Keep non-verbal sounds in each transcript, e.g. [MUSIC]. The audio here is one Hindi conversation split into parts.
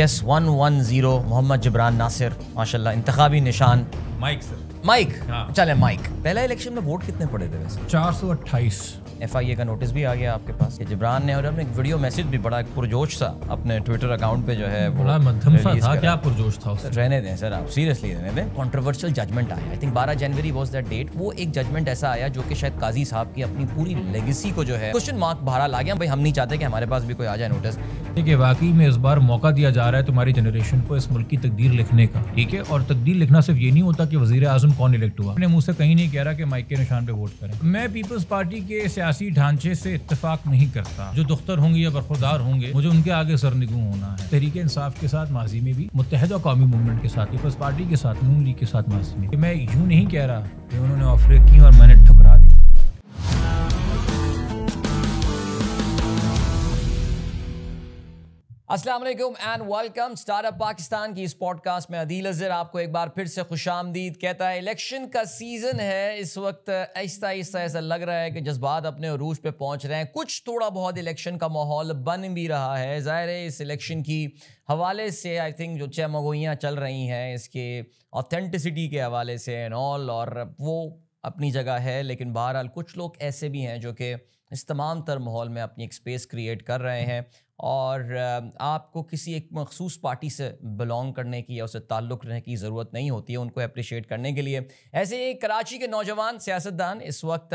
S one one zero Mohammad जबरान Nasir माशा इंतबी निशान माइक सर माइक हाँ। चले माइक पहला इलेक्शन में वोट कितने पड़े थे वैसे चार सौ अट्ठाईस एफआईए का नोटिस भी आ गया आपके पास कि जिब्रान ने और हमने एक वीडियो मैसेज भी बड़ा पुरजोश सा अपने ट्विटर अकाउंट पे जो है बड़ा मध्यम सा था क्या पुरजोश था उसे? रहने दें सर आप सीरियसली रहने दें कॉन्ट्रोवर्शियल जजमेंट आया I think 12 January was that date वो एक जजमेंट ऐसा आया जो कि शायद काजी साहब की अपनी पूरी लेगेसी को जो है क्वेश्चन मार्क भरा ला गया भाई हम नहीं चाहते कि हमारे पास भी कोई आ जाए नोटिस ठीक है वाकई में इस बार मौका दिया जा रहा है तुम्हारी जनरेशन को इस मुल्क की तकदीर लिखने का ठीक है और तकदीर लिखना सिर्फ ये नहीं होता कि वजीर आजम कौन इलेक्ट हुआ अपने मुंह से कहीं नहीं कह रहा कि माइक के निशान पे वोट करें मैं पीपल्स पार्टी के सियासी ढांचे से इतफाक नहीं करता जो दुख्तर होंगे या बरखुरदार होंगे मुझे उनके आगे सरनिगू होना है तहरीक इंसाफ के साथ माजी में भी मुतहदा कौमी मूवमेंट के साथ पीपल्स पार्टी के साथ नून लीग के साथ माजी में मैं यूँ नहीं कह रहा कि उन्होंने ऑफरें की और मैंने अस्सलाम वालेकुम एंड वेलकम स्टार्टअप पाकिस्तान की इस पॉडकास्ट में अदील अजहर आपको एक बार फिर से खुश आमदीद कहता है इलेक्शन का सीज़न है इस वक्त ऐसा ऐसा ऐसा लग रहा है कि जज्बात अपने अरूज पे पहुंच रहे हैं कुछ थोड़ा बहुत इलेक्शन का माहौल बन भी रहा है ज़ाहिर है इस इलेक्शन की हवाले से आई थिंक जो चमगोइयाँ चल रही हैं इसके ऑथेंटिसिटी के हवाले से एंड ऑल और वो अपनी जगह है लेकिन बहरहाल कुछ लोग ऐसे भी हैं जो कि इस तमाम तर माहौल में अपनी एक स्पेस क्रिएट कर रहे हैं और आपको किसी एक मखसूस पार्टी से बिलोंग करने की या उससे ताल्लुक़ रहने की ज़रूरत नहीं होती है उनको अप्रिशिएट करने के लिए ऐसे ही कराची के नौजवान सियासतदान इस वक्त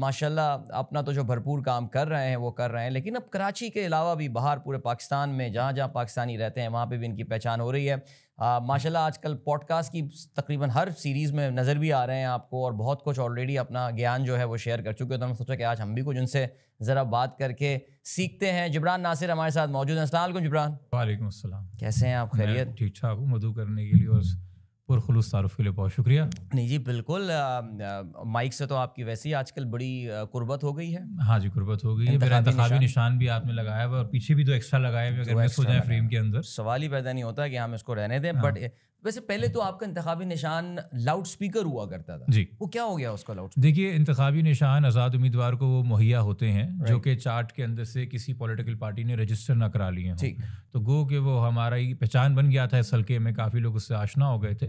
माशाल्लाह अपना तो जो भरपूर काम कर रहे हैं वो कर रहे हैं लेकिन अब कराची के अलावा भी बाहर पूरे पाकिस्तान में जहाँ जहाँ पाकिस्तानी रहते हैं वहाँ पर भी इनकी पहचान हो रही है माशाल्लाह आजकल पॉडकास्ट की तकरीबन हर सीरीज़ में नज़र भी आ रहे हैं आपको और बहुत कुछ ऑलरेडी अपना ज्ञान जो है वो शेयर कर चुके हैं तो हमने सोचा कि आज हम भी कुछ उनसे ज़रा बात करके सीखते हैं ज़बरान नासिर हमारे साथ मौजूद हैं असल जबरान वालेकुम कैसे हैं आप खैरियत ठीक ठाक हूँ मधु करने के लिए और पुरखलूस तारुफ के लिए बहुत शुक्रिया नहीं जी बिल्कुल माइक से तो आपकी वैसे ही आजकल बड़ी कुर्बत हो गई है हाँ जी कुर्बत हो गई है मेरा इंतजामी निशान भी आपने लगाया हुआ और पीछे भी दो एक्स्ट्रा लगाए हुए अगर मिस हो जाए फ्रेम के अंदर सवाल ही पैदा नहीं होता कि हम इसको रहने दें बट हाँ। वैसे पहले तो आपका इंतबी निशान लाउड स्पीकर हुआ करता था जी वो क्या हो गया उसका लाउड देखिए इंतबी निशान आज़ाद उम्मीदवार को वो मुहैया होते हैं जो कि चार्ट के अंदर से किसी पॉलिटिकल पार्टी ने रजिस्टर ना करा लिए ठीक तो गो कि वो हमारा ही पहचान बन गया था इस हल्के में काफ़ी लोग उससे आशना हो गए थे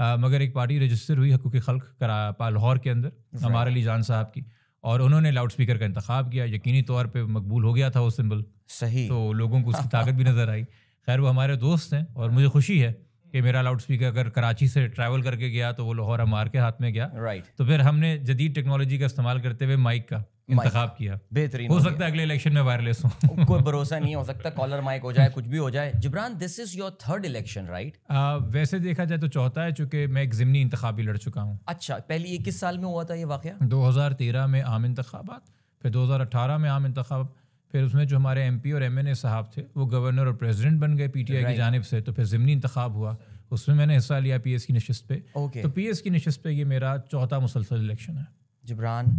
आ, मगर एक पार्टी रजिस्टर हुई हकूक खल्क करा लाहौर के अंदर हमारे अली जान साहब की और उन्होंने लाउड स्पीकर का इंतखा किया यकीनी तौर पर मकबूल हो गया था वो सिम्बल सही तो लोगों को उसकी [LAUGHS] ताकत भी नज़र आई खैर वो हमारे दोस्त हैं और मुझे खुशी है કેમેરા લાઉડ સ્પીકર કર કરાચી સે ટ્રાવેલ કરકે ગયા તો વો લાહોર આમાર કે હાથ મે ગયા તો ફિર હમને જદીદ ટેકનોલોજી કા استعمال karte hue માઇક કા ઇંતખાબ કિયા બેહતરીન હો સકતા હે અગલે ઇલેક્શન મે વાયરલેસ હો કોઈ બરોસા નહી હો સકતા કોલર માઇક હો જાય કુછ ભી હો જાય Jibran this is your third election right uh વૈસે દેખા જાય તો ચોહતા હે ક્યુકે મે એક્ઝિમી ઇંતખાબી લડ ચુકા હું અચ્છા પહેલી એ કિસ સાલ મે હુઆ થા યે વાકિયા 2013 મે આમ ઇંતખાબાત ફિર 2018 મે આમ ઇંતખાબ फिर उसमें जो हमारे एम और एम साहब थे वो गवर्नर और प्रेसिडेंट बन गए पी की जानब से तो फिर ज़मनी इंतखब हुआ उसमें मैंने हिस्सा लिया पी की नशस्त पे okay. तो पी की नशस्त पे ये मेरा चौथा मुसलसल इलेक्शन है Jabran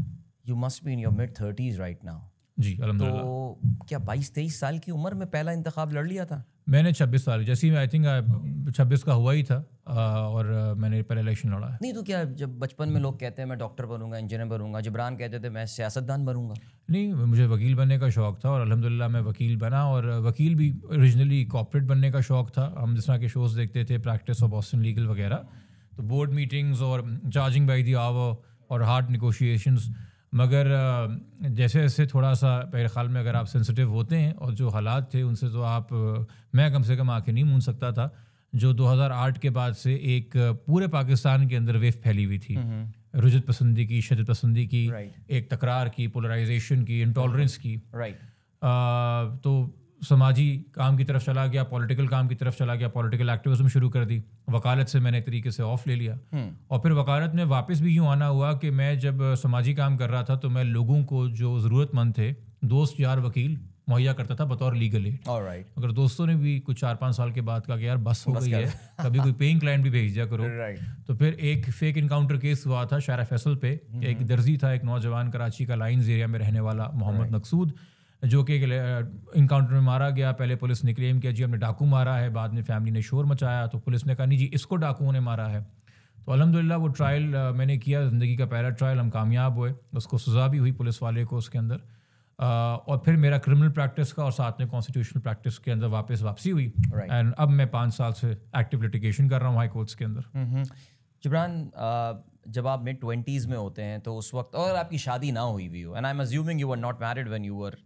you must be in your mid thirties right now जी तो क्या बाईस तेईस साल की उम्र में पहला इंतखा लड़ लिया था मैंने छब्बीस साल जैसे ही आई थिंक छब्बीस का हुआ ही था और मैंने पहले इलेक्शन लड़ा नहीं तो क्या जब बचपन में लोग कहते हैं मैं डॉक्टर बनूंगा इंजीनियर बनूंगा जबरान कहते थे मैं सियासतदान बनूंगा नहीं मुझे वकील बनने का शौक़ था और अलहमदिल्ला मैं वकील बना और वकील भी ओरिजिनली कॉपरेट बनने का शौक़ था हम जिस तरह के शोज़ देखते थे प्रैक्टिस ऑफ बॉस्टन लीगल वगैरह तो बोर्ड मीटिंग्स और चार्जिंग बाई दी आवर और हार्ड निगोशिएशंस मगर जैसे जैसे थोड़ा सा मेरे ख्याल में अगर आप सेंसिटिव होते हैं और जो हालात थे उनसे तो आप मैं कम से कम आके नहीं मून सकता था जो 2008 के बाद से एक पूरे पाकिस्तान के अंदर वेव फैली हुई थी रुजत पसंदी की शदत पसंदी की right. एक तकरार की पोलराइजेशन की इंटॉलरेंस की राइट right. तो समाजी काम की तरफ चला गया पॉलिटिकल काम की तरफ चला गया पॉलिटिकल एक्टिविज्म शुरू कर दी वकालत से मैंने एक तरीके से ऑफ ले लिया हम्म। और फिर वकालत में वापस भी यूँ आना हुआ कि मैं जब समाजी काम कर रहा था तो मैं लोगों को जो ज़रूरतमंद थे दोस्त यार वकील मुहैया करता था बतौर लीगल एड right. अगर दोस्तों ने भी कुछ चार पाँच साल के बाद कहा कि यार बस हो बस गई है कभी कोई पेइंग क्लाइंट भी भेज दिया करो right. तो फिर एक फेक इनकाउंटर केस हुआ था शायरा फैसल पे हम्म। एक दर्जी था एक नौजवान कराची का लाइन्स एरिया में रहने वाला मोहम्मद right. मकसूद जो कि इंकाउंटर में मारा गया पहले पुलिस ने क्लेम किया जी हमने डाकू मारा है बाद में फैमिली ने शोर मचाया तो पुलिस ने कहा नहीं जी इसको डाकुओं ने मारा है तो अलहमदिल्ला वो ट्रायल मैंने किया ज़िंदगी का पहला ट्रायल हम कामयाब हुए उसको सज़ा भी हुई पुलिस वाले को उसके अंदर और फिर मेरा क्रिमिनल प्रैक्टिस का और साथ में कॉन्स्टिट्यूशनल प्रैक्टिस के अंदर वापस वापसी हुई एंड अब मैं पाँच साल से एक्टिव लिटिगेशन कर रहा हूँ हाई कोर्ट्स के अंदर जबरान जब आप मिड ट्वेंटीज़ में होते हैं तो उस वक्त और आपकी शादी ना हुई हुई हो and I am assuming you are not married when you were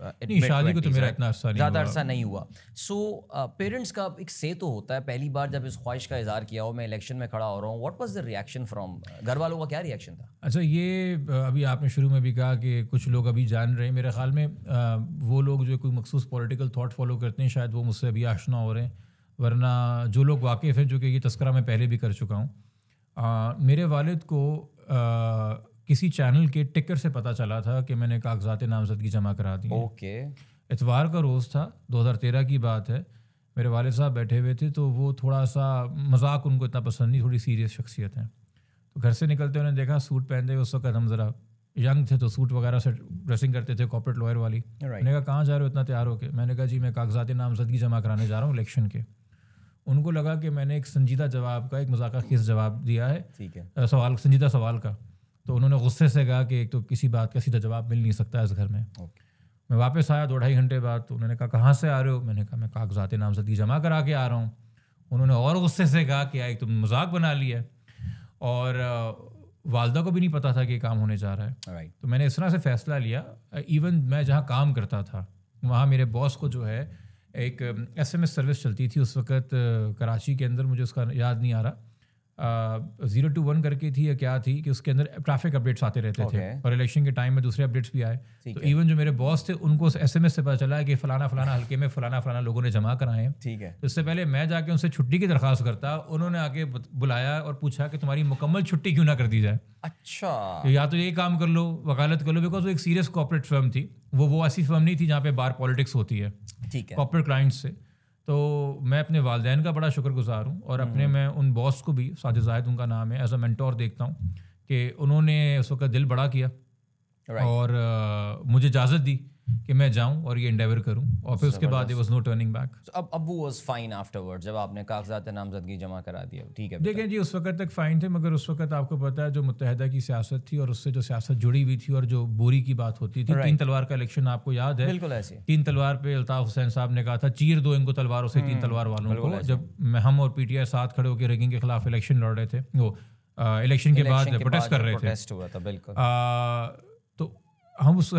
शादी को तो मेरा इतना अरसा अच्छा ज़्यादा अरसा नहीं हुआ सो पेरेंट्स uh, का एक से तो होता है पहली बार जब इस ख्वाहिश का इजहार किया हो मैं इलेक्शन में खड़ा हो रहा हूँ what was the reaction from घर वालों का क्या रिएक्शन था अच्छा ये uh, अभी आपने शुरू में भी कहा कि कुछ लोग अभी जान रहे हैं मेरे ख्याल में uh, वो लोग जो कोई मखसूस पॉलिटिकल थाट फॉलो करते हैं शायद वो मुझसे अभी आशना हो रहे हैं वरना जो लोग वाकिफ़ हैं जो कि ये तस्करा मैं पहले भी कर चुका हूँ मेरे वालद को किसी चैनल के टिकर से पता चला था कि मैंने कागजात नामजदगी जमा करा दी ओके इतवार का रोज़ था 2013 की बात है मेरे वाले साहब बैठे हुए थे तो वो थोड़ा सा मजाक उनको इतना पसंद नहीं थोड़ी सीरियस शख्सियत है तो घर से निकलते उन्हें देखा सूट पहनते हुए उस वक्त हम ज़रा यंग थे तो सूट वगैरह से ड्रेसिंग करते थे कॉपरेट लॉयर वाली right. मैंने कहा कहाँ जा रहे हो इतना तैयार होकर मैंने कहा जी मैं कागजात नामजदगी जमा कराने जा रहा हूँ इलेक्शन के उनको लगा कि मैंने एक संजीदा जवाब का एक मजाक खेस जवाब दिया है ठीक है सवाल संजीदा सवाल का तो उन्होंने गुस्से से कहा कि एक तो किसी बात का सीधा जवाब मिल नहीं सकता इस घर में okay. मैं वापस आया दो ढाई घंटे बाद तो उन्होंने कहा कहाँ से आ रहे हो मैंने कहा मैं कागजात नामजदगी जमा करा के आ रहा हूँ उन्होंने और गुस्से से कहा कि एक तो मजाक बना लिया और वालदा को भी नहीं पता था कि काम होने जा रहा है right. तो मैंने इस तरह से फैसला लिया इवन मैं जहाँ काम करता था वहाँ मेरे बॉस को जो है एक एस सर्विस चलती थी उस वक्त कराची के अंदर मुझे उसका याद नहीं आ रहा जीरो टू वन करके थी या क्या थी कि उसके अंदर ट्रैफिक अपडेट्स आते रहते okay. थे और इलेक्शन के टाइम में दूसरे अपडेट्स भी आए तो इवन जो मेरे बॉस थे उनको एस एम एस से पता चला कि फलाना फलाना हल्के में फलाना फलाना लोगों ने जमा कराए ठीक है तो इससे पहले मैं जाके उनसे छुट्टी की दरख्वास्त करता उन्होंने आके बुलाया और पूछा कि तुम्हारी मुकम्मल छुट्टी क्यों ना कर दी जाए अच्छा तो या तो ये काम कर लो वकालत कर लो बिकॉज वो एक सीरियस कॉपरेट फर्म थी वो वो ऐसी फर्म नहीं थी जहाँ पे बार पॉलिटिक्स होती है ठीक है कॉपरेट क्लाइंट्स से तो मैं अपने वालदेन का बड़ा शुक्रगुजार हूँ और अपने हम्म। मैं उन बॉस को भी साजिद जाहिद उनका नाम है एज अ मैंटोर देखता हूँ कि उन्होंने उस वक्त दिल बड़ा किया right. और मुझे इजाज़त दी कि मैं जाऊं और ये इंडेवर करूं और फिर उसके बाद वॉज नो टर्निंग बैक अब अब वो वाज फाइन आफ्टरवर्ड जब आपने कागजात नामजदगी जमा करा दिया ठीक है देखें जी उस वक्त तक फाइन थे मगर उस वक्त आपको पता है जो मुतहदा की सियासत थी और उससे जो सियासत जुड़ी हुई थी और जो बोरी की बात होती थी तीन तलवार का इलेक्शन आपको याद है बिल्कुल ऐसे तीन तलवार पे अल्ताफ हुसैन साहब ने कहा था चीर दो इनको तलवारों से तीन हम्म, तलवार वालों को जब हम और पीटीआई साथ खड़े होकर रेगिंग के खिलाफ इलेक्शन लड़ रहे थे वो इलेक्शन के बाद प्रोटेस्ट कर रहे थे तो हम उस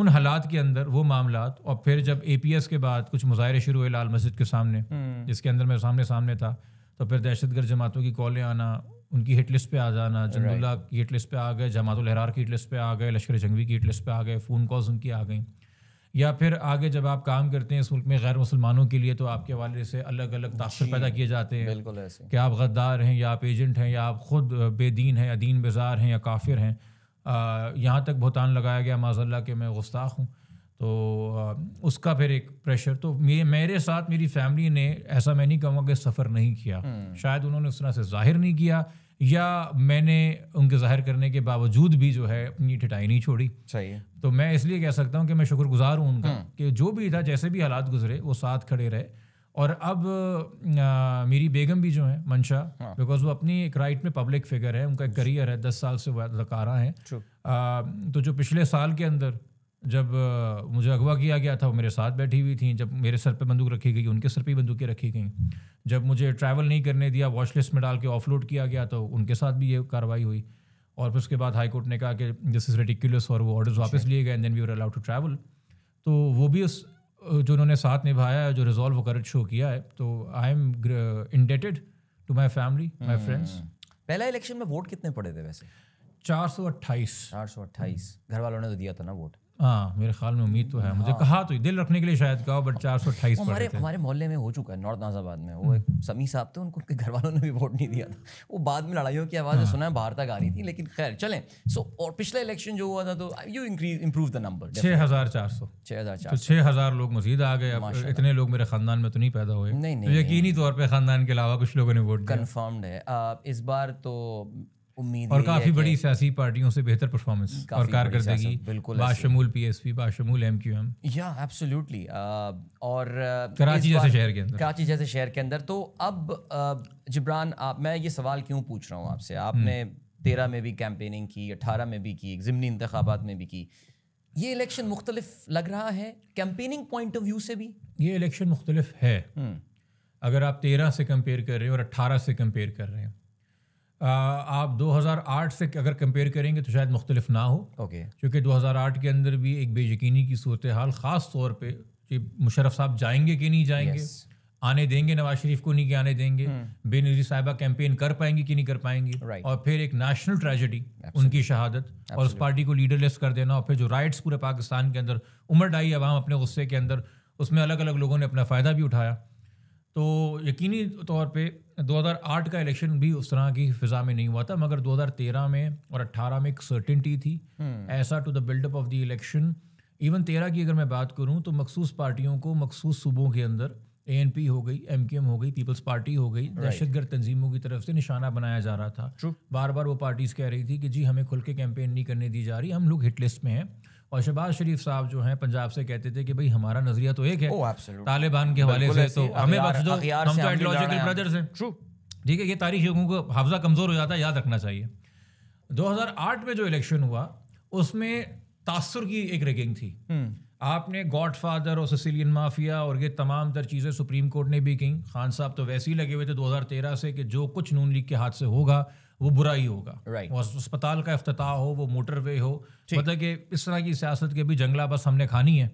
उन हालात के अंदर वो मामला और फिर जब ए के बाद कुछ मुजाहरे शुरू हुए लाल मस्जिद के सामने हम्म। जिसके अंदर मैं सामने सामने था तो फिर दहशतगर्द जमातों की कॉलें आना उनकी हिट लिस्ट पे आ जाना जनदुल्ला की हिट लिस्ट पे आ गए जमातुल हरार की हिट लिस्ट पे आ गए लश्कर जंगवी की हिट लिस्ट पे आ गए फ़ोन कॉल्स उनकी आ गई या फिर आगे जब आप काम करते हैं इस मुल्क में गैर मुसलमानों के लिए तो आपके हवाले से अलग अलग तासर पैदा किए जाते हैं बिल्कुल ऐसे कि आप गद्दार हैं या आप एजेंट हैं या आप खुद बेदीन हैं या दीन बेजार हैं या काफिर हैं यहाँ तक भुगतान लगाया गया माजल्ला के मैं गुस्ताख हूँ तो उसका फिर एक प्रेशर तो मेरे मेरे साथ मेरी फैमिली ने ऐसा मैं नहीं कहूँगा कि सफ़र नहीं किया हम्म। शायद उन्होंने उस तरह से जाहिर नहीं किया या मैंने उनके जाहिर करने के बावजूद भी जो है अपनी ठिठाई नहीं छोड़ी सही है तो मैं इसलिए कह सकता हूँ कि मैं शुक्रगुजार हूँ उनका हम्म। कि जो भी था जैसे भी हालात गुजरे वो साथ खड़े रहे और अब आ, मेरी बेगम भी जो है मंशा बिकॉज हाँ. वो अपनी एक राइट में पब्लिक फिगर है उनका एक करियर है दस साल से वो अदाकारा हैं तो जो पिछले साल के अंदर जब मुझे अगवा किया गया था वो मेरे साथ बैठी हुई थी जब मेरे सर पे बंदूक रखी गई उनके सर पे बंदूकें रखी गई जब मुझे ट्रैवल नहीं करने दिया वॉश लिस्ट में डाल के ऑफलोड किया गया तो उनके साथ भी ये कार्रवाई हुई और फिर उसके बाद हाईकोर्ट ने कहा कि दिस इज़ रेटिकुलस और वो ऑर्डर्स वापस लिए गए and then we are allowed to travel तो वो भी उस जो उन्होंने साथ निभाया है जो रिजॉल्व होकर शो किया है तो I am indebted to my family my friends पहला इलेक्शन में वोट कितने पड़े थे वैसे चार सौ अट्ठाईस चार सौ अट्ठाईस घर वालों ने तो दिया था ना वोट हाँ मेरे ख्याल में उम्मीद तो है मुझे हाँ। कहा तो दिल रखने के लिए शायद कहा बट चार सौ अट्ठाईस हमारे हमारे मोहल्ले में हो चुका है नॉर्थ नाजाबाद में वो हम्म। एक समी साहब थे उनको उनके घर वालों ने भी वोट नहीं दिया था वो बाद में लड़ाइयों की आवाज़ें हाँ। सुना है बाहर तक आ रही थी लेकिन खैर चलें सो और पिछला इलेक्शन जो हुआ था तो you increase improve the number छः हज़ार चार सौ छः हज़ार चार तो छः हज़ार लोग मजीद आ गए इतने लोग मेरे खानदान में तो नहीं पैदा हुए नहीं तो नहीं यकीनी तौर पर खानदान के अलावा कुछ लोगों ने वोट कन्फर्म्ड है इस बार तो उम्मीद और काफी बड़ी सियासी पार्टियों से बेहतर परफॉर्मेंस और कारकर्दगी बिल्कुल बाशमूल पीएसपी बाशमूल एमक्यूएम या एब्सोल्युटली uh, और uh, कराची जैसे शहर के अंदर कराची जैसे शहर के अंदर तो अब uh, जिब्रान आप मैं ये सवाल क्यों पूछ रहा हूँ आपसे हम्म। आपने तेरह में भी कैंपेनिंग की अठारह में भी की ज़मनी इंतबात में भी की ये इलेक्शन मुख्तलिफ लग रहा है कैंपेनिंग पॉइंट ऑफ व्यू से भी ये इलेक्शन मुख्तलिफ है हम्म। अगर आप तेरह से कंपेयर कर रहे हैं और अट्ठारह से कंपेयर कर रहे हैं आप 2008 से अगर कंपेयर करेंगे तो शायद मुख्तलिफ ना हो ओके okay. क्योंकि 2008 के अंदर भी एक बेयकीनी की सूरत हाल ख़ास तौर पे कि मुशरफ साहब जाएंगे कि नहीं जाएंगे yes. आने देंगे नवाज शरीफ को नहीं कि आने देंगे hmm. बेनजी साहिबा कैंपेन कर पाएंगी कि नहीं कर पाएंगी right. और फिर एक नेशनल ट्रेजेडी उनकी शहादत Absolutely. और उस पार्टी को लीडरलेस कर देना और फिर जो राइट्स पूरे पाकिस्तान के अंदर उमड़ आई अवाम अपने गुस्से के अंदर उसमें अलग अलग लोगों ने अपना फ़ायदा भी उठाया तो यकीनी तौर पे 2008 का इलेक्शन भी उस तरह की फिजा में नहीं हुआ था मगर 2013 में और 18 में एक सर्टिनटी थी हम्म। ऐसा to the buildup of the election even तेरह की अगर मैं बात करूं तो मखसूस पार्टियों को मखसूस सूबों के अंदर ए हो गई एम हो गई पीपल्स पार्टी हो गई right. दहशतगर्द तंजीमों की तरफ से निशाना बनाया जा रहा था True. बार बार वो पार्टीज कह रही थी कि जी हमें खुल के कैंपेन नहीं करने दी जा रही हम लोग हिट लिस्ट में हैं और शहबाज शरीफ साहब जो हैं पंजाब से कहते थे कि भाई हमारा नजरिया तो एक है तालिबान के हवाले से तो हमें हम तो आइडियोलॉजिकल ब्रदर्स हैं ठीक है ये तारीख लोगों को हाफजा कमज़ोर हो जाता है याद रखना चाहिए 2008 में जो इलेक्शन हुआ उसमें तासर की एक रेगिंग थी हम्म। आपने गॉड फादर और ससिलियन माफिया और ये तमाम तर चीज़ें सुप्रीम कोर्ट ने भी कहीं खान साहब तो वैसे ही लगे हुए थे 2013 से कि जो कुछ नून लीग के हाथ से होगा वो बुरा ही होगा right. वो अस्पताल का अफ्ताह हो वो मोटरवे हो मतलब कि इस तरह की सियासत के भी जंगला बस हमने खानी है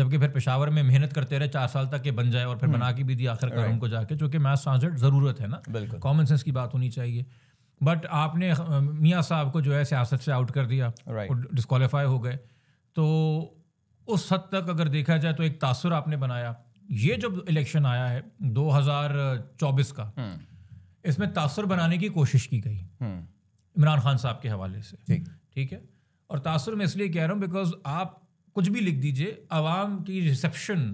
जबकि फिर पेशावर में मेहनत करते रहे चार साल तक के बन जाए और फिर हम्म। बना के भी दिया आखिरकार right. उनको जाके जो कि मैथ ट्रांसलेट ज़रूरत है ना कॉमन सेंस की बात होनी चाहिए बट आपने मियाँ साहब को जो है सियासत से आउट कर दिया right. हो गए तो उस हद तक अगर देखा जाए तो एक तासर आपने बनाया ये जब इलेक्शन आया है 2024 का हम्म। इसमें तासर बनाने की कोशिश की गई हम्म। इमरान खान साहब के हवाले से ठीक ठीक है और तासर मैं इसलिए कह रहा हूँ बिकॉज आप कुछ भी लिख दीजिए आवाम की reception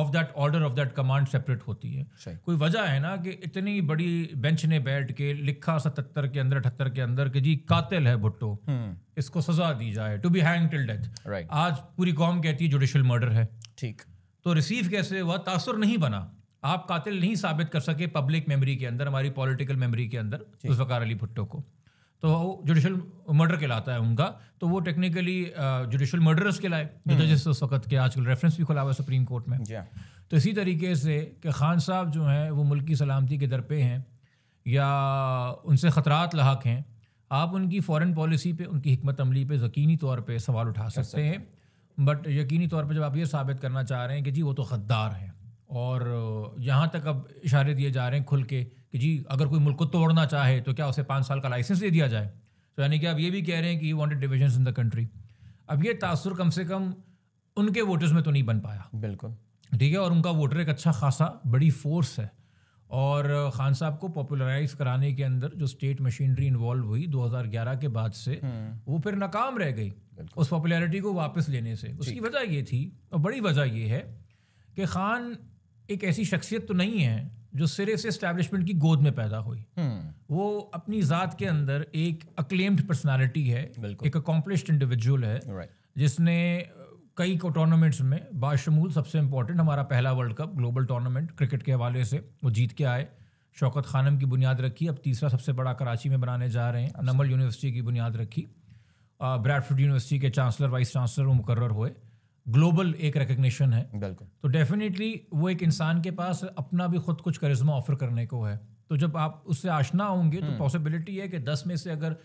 of that order of that command separate होती है कोई वजह है ना कि इतनी बड़ी बेंच ने बैठ के लिखा सतहत्तर के अंदर अठहत्तर के अंदर कि जी कातिल है भुट्टो हम्म। इसको सजा दी जाए to be hang till death आज पूरी कौम कहती है जुडिशल मर्डर है ठीक तो रिसीव कैसे हुआ तासुर नहीं बना आप कातिल नहीं साबित कर सके पब्लिक मेमोरी के अंदर हमारी पॉलिटिकल मेमोरी के अंदर वकार अली भुट्टो को तो जुडिशल मर्डर कहलाता है उनका तो वो टेक्निकली जुडिशल मर्डरस के जो जजेस उस वक्त के आजकल रेफरेंस भी खुला हुआ सुप्रीम कोर्ट में हाँ। तो इसी तरीके से कि खान साहब जो हैं वो मुल्क की सलामती के दर पे हैं या उनसे ख़तरात लाक हैं आप उनकी फॉरेन पॉलिसी पे उनकी हमत अमली पे यकीनी तौर पे सवाल उठा सकते हैं बट यकीनी तौर पे जब आप ये साबित करना चाह रहे हैं कि जी वो तो गद्दार हैं और यहाँ तक अब इशारे दिए जा रहे हैं खुल के कि जी अगर कोई मुल्क को तोड़ना चाहे तो क्या उसे पाँच साल का लाइसेंस दे दिया जाए तो यानी कि आप ये भी कह रहे हैं कि you wanted division in the country अब ये तासर कम से कम उनके वोटर्स में तो नहीं बन पाया बिल्कुल ठीक है और उनका वोटर एक अच्छा खासा बड़ी फोर्स है और खान साहब को पॉपुलराइज कराने के अंदर जो स्टेट मशीनरी इन्वॉल्व हुई 2011 के बाद से हम्म। वो फिर नाकाम रह गई उस पॉपुलैरिटी को वापस लेने से उसकी वजह ये थी और बड़ी वजह ये है कि खान एक ऐसी शख्सियत तो नहीं है जो सिरे से इस्टेब्लिशमेंट की गोद में पैदा हुई हम्म। वो अपनी ज़ात के अंदर एक अक्लेम्ड पर्सनालिटी है एक अकॉम्पलिश इंडिविजुअल है जिसने कई टूर्नामेंट्स में बाशमूल सबसे इम्पोर्टेंट हमारा पहला world cup global tournament cricket के हवाले से वो जीत के आए शौकत खानम की बुनियाद रखी अब तीसरा सबसे बड़ा कराची में बनाने जा रहे हैं नमल यूनिवर्सिटी की बुनियाद रखी ब्रैडफर्ड यूनिवर्सिटी के चांसलर वाइस चांसलर मुकर हुए ग्लोबल एक रिकग्निशन है बिल्कुल तो डेफिनेटली वो एक इंसान के पास अपना भी खुद कुछ करिश्मा ऑफर करने को है तो जब आप उससे आशना होंगे तो पॉसिबिलिटी हम्म। है कि दस में से अगर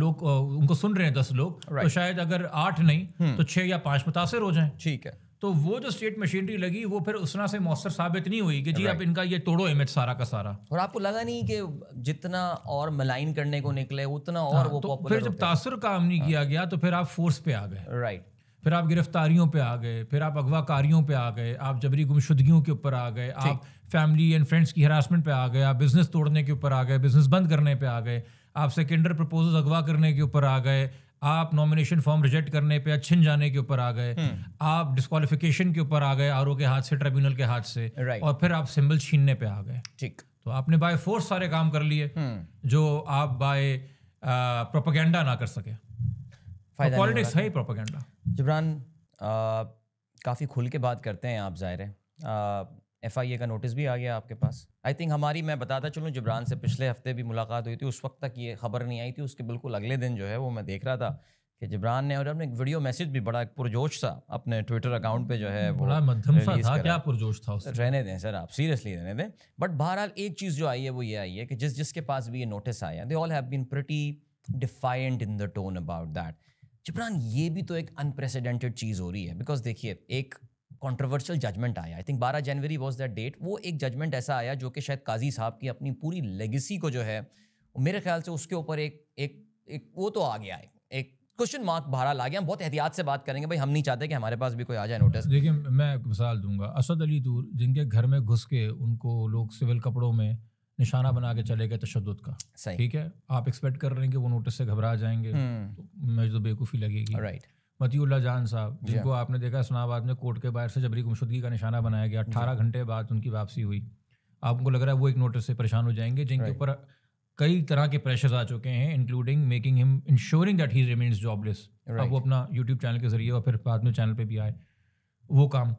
लोग उनको सुन रहे हैं दस लोग तो right. तो शायद अगर आठ नहीं हम्म। तो छह या पांच मुतासर हो जाए ठीक है तो वो जो स्टेट मशीनरी लगी वो फिर उसना से मौसर साबित नहीं हुई कि जी right. आप इनका ये तोड़ो इमेज सारा का सारा और आपको लगा नहीं कि जितना और मलाइन करने को निकले उतना और हाँ, वो तो फिर जब तासर काम नहीं हाँ. किया गया तो फिर आप फोर्स पे आ गए राइट फिर आप गिरफ्तारियों पे आ गए फिर आप अगवाकारियों पे आ गए आप जबरी गुमशुदगियों के ऊपर आ गए आप फैमिली एंड फ्रेंड्स की हरासमेंट पे आ गए आप बिजनेस तोड़ने के ऊपर आ गए बिजनेस बंद करने पे आ गए आप सेकेंडर प्रपोजल अगवा करने के ऊपर आ गए आप नॉमिनेशन फॉर्म रिजेक्ट करने पे छिन जाने के ऊपर आ गए हम्म। आप डिस्कालिफिकेशन के ऊपर आ गए आर के हाथ से ट्रिब्यूनल के हाथ से और फिर आप सिंबल छीनने पे आ गए ठीक तो आपने बाय फोर्स सारे काम कर लिए हम्म। जो आप बाय प्रोपोगेंडा uh, ना कर सके फायदा पॉलिटिक्स है तो। प्रोपागेंडा काफ़ी खुल के बात करते हैं आप ज़ाहिर है एफ आई ए का नोटिस भी आ गया आपके पास आई थिंक हमारी मैं बताता चलूँ जबरान से पिछले हफ्ते भी मुलाकात हुई थी उस वक्त तक ये खबर नहीं आई थी उसके बिल्कुल अगले दिन जो है वो मैं देख रहा था कि जबरान ने और अपने एक वीडियो मैसेज भी बड़ा पुरजोश था अपने ट्विटर अकाउंट पे जो है बड़ा मध्यम सा था क्या पुरजोश था उससे रहने दें सर आप सीरियसली रहने दें बट बहरहाल एक चीज़ जो आई है वो ये आई है कि जिस जिसके पास भी ये नोटिस आया they all have been pretty defined in the tone about that Jibran ये भी तो एक अनप्रेसिडेंटेड चीज़ हो रही है बिकॉज देखिए एक कॉन्ट्रोवर्शियल जजमेंट आया आई थिंक बारह जनवरी वॉज दैट डेट वो एक जजमेंट ऐसा आया जो कि शायद काजी साहब की अपनी पूरी लेगेसी को जो है मेरे ख्याल से उसके ऊपर एक एक एक वो तो आ गया है एक क्वेश्चन मार्क भाड़ा ला गया हम बहुत एहतियात से बात करेंगे भाई हम नहीं चाहते कि हमारे पास भी कोई आ जाए नोटिस देखिए मैं एक मिसाल दूंगा असद अली दूर जिनके घर में घुस के उनको लोग सिविल कपड़ों में निशाना बना के चले गए तशद का ठीक है आप एक्सपेक्ट कर रहे हैं कि वो नोटिस से घबरा जाएंगे हम्म। तो मुझे तो बेवकूफ़ी लगेगी राइट मतीउल्ला जान साहब जिनको आपने देखा इस्लामाबाद में कोर्ट के बाहर से जबरी गुमशुदगी का निशाना बनाया गया अट्ठारह घंटे बाद उनकी वापसी हुई आपको लग रहा है वो एक नोटिस से परेशान हो जाएंगे जिनके ऊपर कई तरह के प्रेशर्स आ चुके हैं including making him ensuring that he remains jobless अब वो अपना यूट्यूब चैनल के जरिए और फिर बाद में चैनल पे भी आए वो काम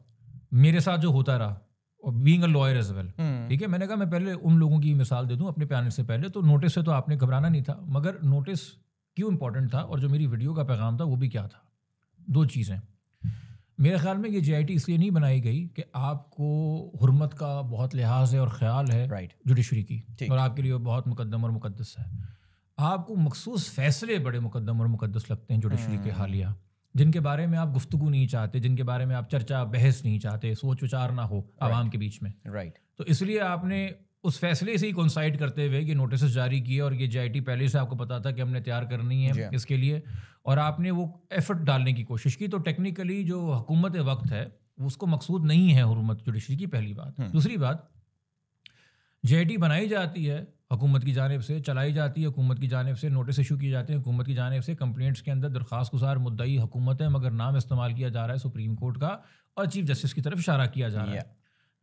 मेरे साथ जो होता रहा और being a lawyer as well ठीक है मैंने कहा मैं पहले उन लोगों की मिसाल दे दूं अपने पैनल से पहले तो नोटिस से तो आपने घबराना नहीं था मगर नोटिस क्यों इंपॉर्टेंट था और जो मेरी वीडियो का पैगाम था वो भी क्या था दो चीज़ें मेरे ख्याल में ये जे इसलिए नहीं बनाई गई कि आपको हरमत का बहुत लिहाज है और ख्याल है राइट right. जुडिशरी की और आपके लिए बहुत मुकदम और मुकदस है आपको मखसूस फैसले बड़े मुकदम और मुकदस लगते हैं जुडिशरी hmm. के हालिया जिनके बारे में आप गुफ्तगु नहीं चाहते जिनके बारे में आप चर्चा बहस नहीं चाहते सोच विचार ना हो right. आवाम के बीच में राइट right. तो इसलिए आपने उस फैसले से ही कंसाइड करते हुए ये नोटिस जारी किए और ये जे पहले से आपको पता था कि हमने तैयार करनी है इसके लिए और आपने वो एफर्ट डालने की कोशिश की तो टेक्निकली जो हुकूमत वक्त है उसको मकसूद नहीं है हुकूमत जुडिशरी की पहली बात हम्म। दूसरी बात जे बनाई जाती है हुकूमत की जानब से चलाई जाती है हुकूमत की जानब से नोटिस इशू किए जाते हैं हुकूमत की जानब से कंप्लेंट्स के अंदर दरख्वास्त गुजार मुद्दई हुकूमत है मगर नाम इस्तेमाल किया जा रहा है सुप्रीम कोर्ट का और चीफ जस्टिस की तरफ इशारा किया जा रहा है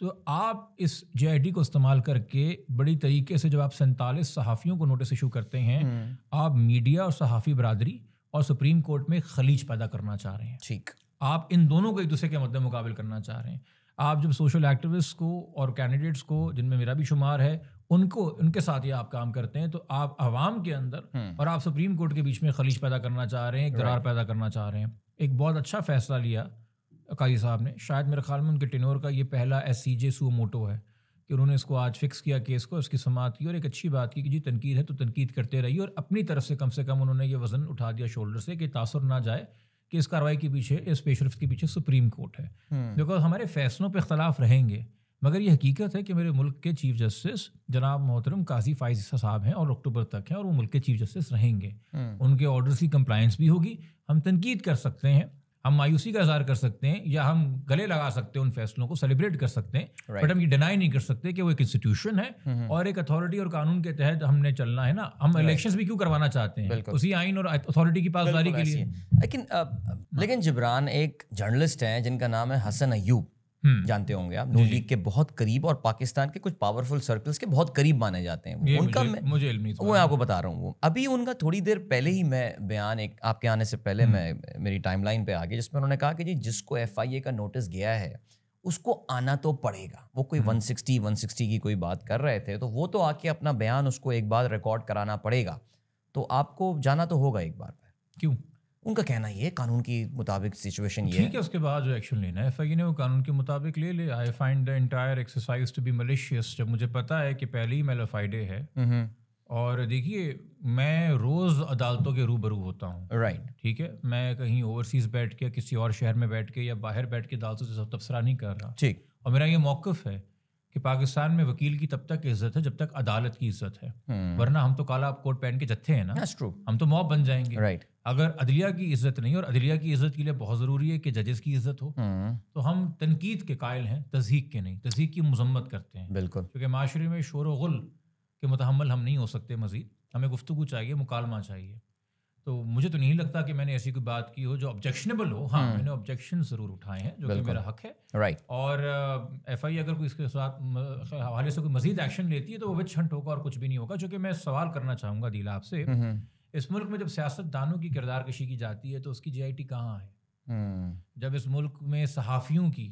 तो आप इस जे को इस्तेमाल करके बड़ी तरीके से जब आप सैंतालीस सहाफ़ियों को नोटिस इशू करते हैं हम्म। आप मीडिया और सहाफ़ी बरदरी और सुप्रीम कोर्ट में खलीज पैदा करना चाह रहे हैं ठीक आप इन दोनों को एक दूसरे के मद्दे मुकाबल करना चाह रहे हैं आप जब सोशल एक्टिविस्ट को और कैंडिडेट्स को जिनमें मेरा भी शुमार है उनको उनके साथ ही आप काम करते हैं तो आप आवाम के अंदर हम्म। और आप सुप्रीम कोर्ट के बीच में खलीज पैदा करना चाह रहे हैं करार पैदा करना चाह रहे हैं एक बहुत अच्छा फैसला लिया अकाली साहब ने शायद मेरे ख्याल में उनके टिनोर का ये पहला एस सी जे सू मोटो है कि उन्होंने इसको आज फिक्स किया केस को उसकी समात की और एक अच्छी बात की कि जी तनकीद है तो तनकीद करते रहिए और अपनी तरफ से कम से कम उन्होंने ये वजन उठा दिया शोल्डर से कि तासर ना जाए कि इस कार्रवाई के पीछे इस पेशरफ के पीछे सुप्रीम कोर्ट है बिकॉज हम्म। हमारे फैसलों पर अख्तलाफ रहेंगे मगर ये हकीकत है कि मेरे मुल्क के चीफ जस्टिस जनाब मोहतरम काजी फाइज साहब हैं और अक्टूबर तक हैं और वो मुल्क के चीफ जस्टिस रहेंगे हम्म। उनके ऑर्डर की कम्प्लाइंस भी होगी हम तनकीद कर सकते हैं हम मायूसी का इजहार कर सकते हैं या हम गले लगा सकते हैं उन फैसलों को सेलिब्रेट कर सकते हैं right. बट हम ये डिनाई नहीं कर सकते कि वो एक इंस्टीट्यूशन है हम्म, हम्म। और एक अथॉरिटी और कानून के तहत हमने चलना है ना हम इलेक्शन right. भी क्यों करवाना चाहते हैं उसी आइन और अथॉरिटी की पासदारी के लिए लेकिन लेकिन जबरान एक जर्नलिस्ट हैं जिनका नाम है हसन अयूब हम्म। जानते होंगे आप नो लीग के बहुत करीब और पाकिस्तान के कुछ पावरफुल सर्कल्स के बहुत करीब माने जाते हैं उनका मुझे, मैं, मुझे इल्मी वो मैं आपको बता रहा हूँ अभी उनका थोड़ी देर पहले ही मैं बयान एक आपके आने से पहले हम्म। मैं मेरी टाइमलाइन पे आ गया जिसमें उन्होंने कहा कि जी जिसको एफ का नोटिस गया है उसको आना तो पड़ेगा वो कोई वन सिक्सटी वन सिक्सटी की कोई बात कर रहे थे तो वो तो आके अपना बयान उसको एक बार रिकॉर्ड कराना पड़ेगा तो आपको जाना तो होगा एक बार क्यों उनका कहना ये कानून की मुताबिक सिचुएशन ये ठीक है उसके बाद जो एक्शन लेना है एफ ने वो कानून के मुताबिक ले ले I find the entire exercise to be malicious जब मुझे पता है कि पहले ही मेला फाइडे है हम्म। और देखिए मैं रोज अदालतों के रूबरू होता हूँ राइट right. ठीक है मैं कहीं ओवरसीज बैठ के किसी और शहर में बैठ के या बाहर बैठ के अदालतों से सब तबसरा नहीं कर रहा ठीक और मेरा ये मौकफ है कि पाकिस्तान में वकील की तब तक इज्जत है जब तक अदालत की इज्जत है हम्म। वरना हम तो काला कोट पहन के जत्थे हैं ना हम तो मॉब बन जाएंगे राइट अगर अदलिया की इज्जत नहीं और अदलिया की इज्जत के लिए बहुत ज़रूरी है कि जजेस की इज्जत हो हम्म। तो हम तनकीद के कायल हैं तजीक के नहीं तजीक की मजम्मत करते हैं बिल्कुल क्योंकि माशरे में शोर गुल के मतहमल हम नहीं हो सकते मज़ीद हमें गुफ्तु चाहिए मुकालमा चाहिए तो मुझे तो नहीं लगता कि मैंने ऐसी कोई बात की हो जो ऑब्जेक्शनेबल हो हाँ हम्म। मैंने ऑब्जेक्शन ज़रूर उठाए हैं जो कि मेरा हक है राइट right. और एफ आई आई अगर कोई इसके साथ हवाले से कोई मजीद एक्शन लेती है तो वो विच हंट होगा और कुछ भी नहीं होगा चूंकि मैं सवाल करना चाहूँगा दीला आपसे हम्म। इस मुल्क में जब सियासतदानों की किरदार कशी की जाती है तो उसकी जी आई टी कहाँ है हम्म। जब इस मुल्क में सहाफ़ियों की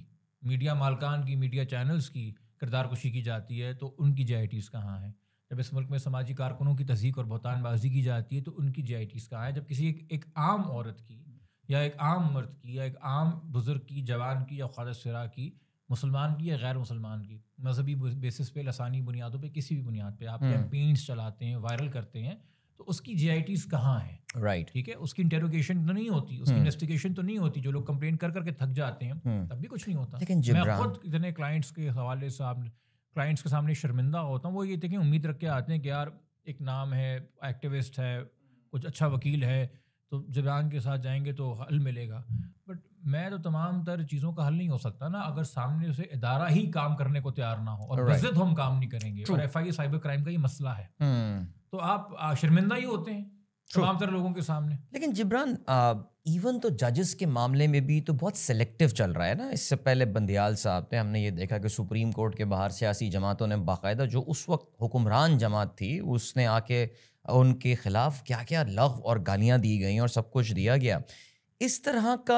मीडिया मालकान की मीडिया चैनल्स की किरदार कशी की जाती है तो उनकी जे आई टीज़ कहाँ हैं जब इस मुल्क में समाजी कारकुनों की तहजीक और बहतानबाजी की जाती है तो उनकी जे आई टीज़ कहाँ है जब किसी एक, एक आम औरत की या एक आम मर्द की या एक आम बुज़ुर्ग की जवान की या खालत सरा की मुसलमान की या गैर मुसलमान की मजहबी बेसिस पे लसानी बुनियादों पे किसी भी बुनियाद पे आप हम्म। कैंपेन्स चलाते हैं वायरल करते हैं तो उसकी जे आई टीज कहाँ हैं राइट ठीक है उसकी इंटेरोगेशन तो नहीं होती उसकी इन्वेस्टिगेशन हम्म। तो नहीं होती जो लोग कंप्लेन कर करके थक जाते हैं हम्म। तब भी कुछ नहीं होता लेकिन मैं खुद इतने क्लाइंट्स के हवाले से आप क्लाइंट्स के सामने शर्मिंदा होता हूँ वो ये देखें उम्मीद रख के आते हैं कि यार एक नाम है एक्टिविस्ट है कुछ अच्छा वकील है तो जबरान के साथ जाएंगे तो हल मिलेगा बट मैं तो तमाम तर चीज़ों का हल नहीं हो सकता ना अगर सामने से इदारा ही काम करने को तैयार ना हो और right. हम काम नहीं करेंगे True. और एफ साइबर क्राइम का ये मसला है hmm. तो आप शर्मिंदा ही होते हैं तमाम तरह लोगों के सामने लेकिन जिब्रान इवन तो जजेस के मामले में भी तो बहुत सेलेक्टिव चल रहा है ना इससे पहले बंदियाल साहब ने हमने ये देखा कि सुप्रीम कोर्ट के बाहर सियासी जमातों ने बाकायदा जो उस वक्त हुक्मरान जमात थी उसने आके उनके ख़िलाफ़ क्या क्या लफ और गालियाँ दी गई और सब कुछ दिया गया इस तरह का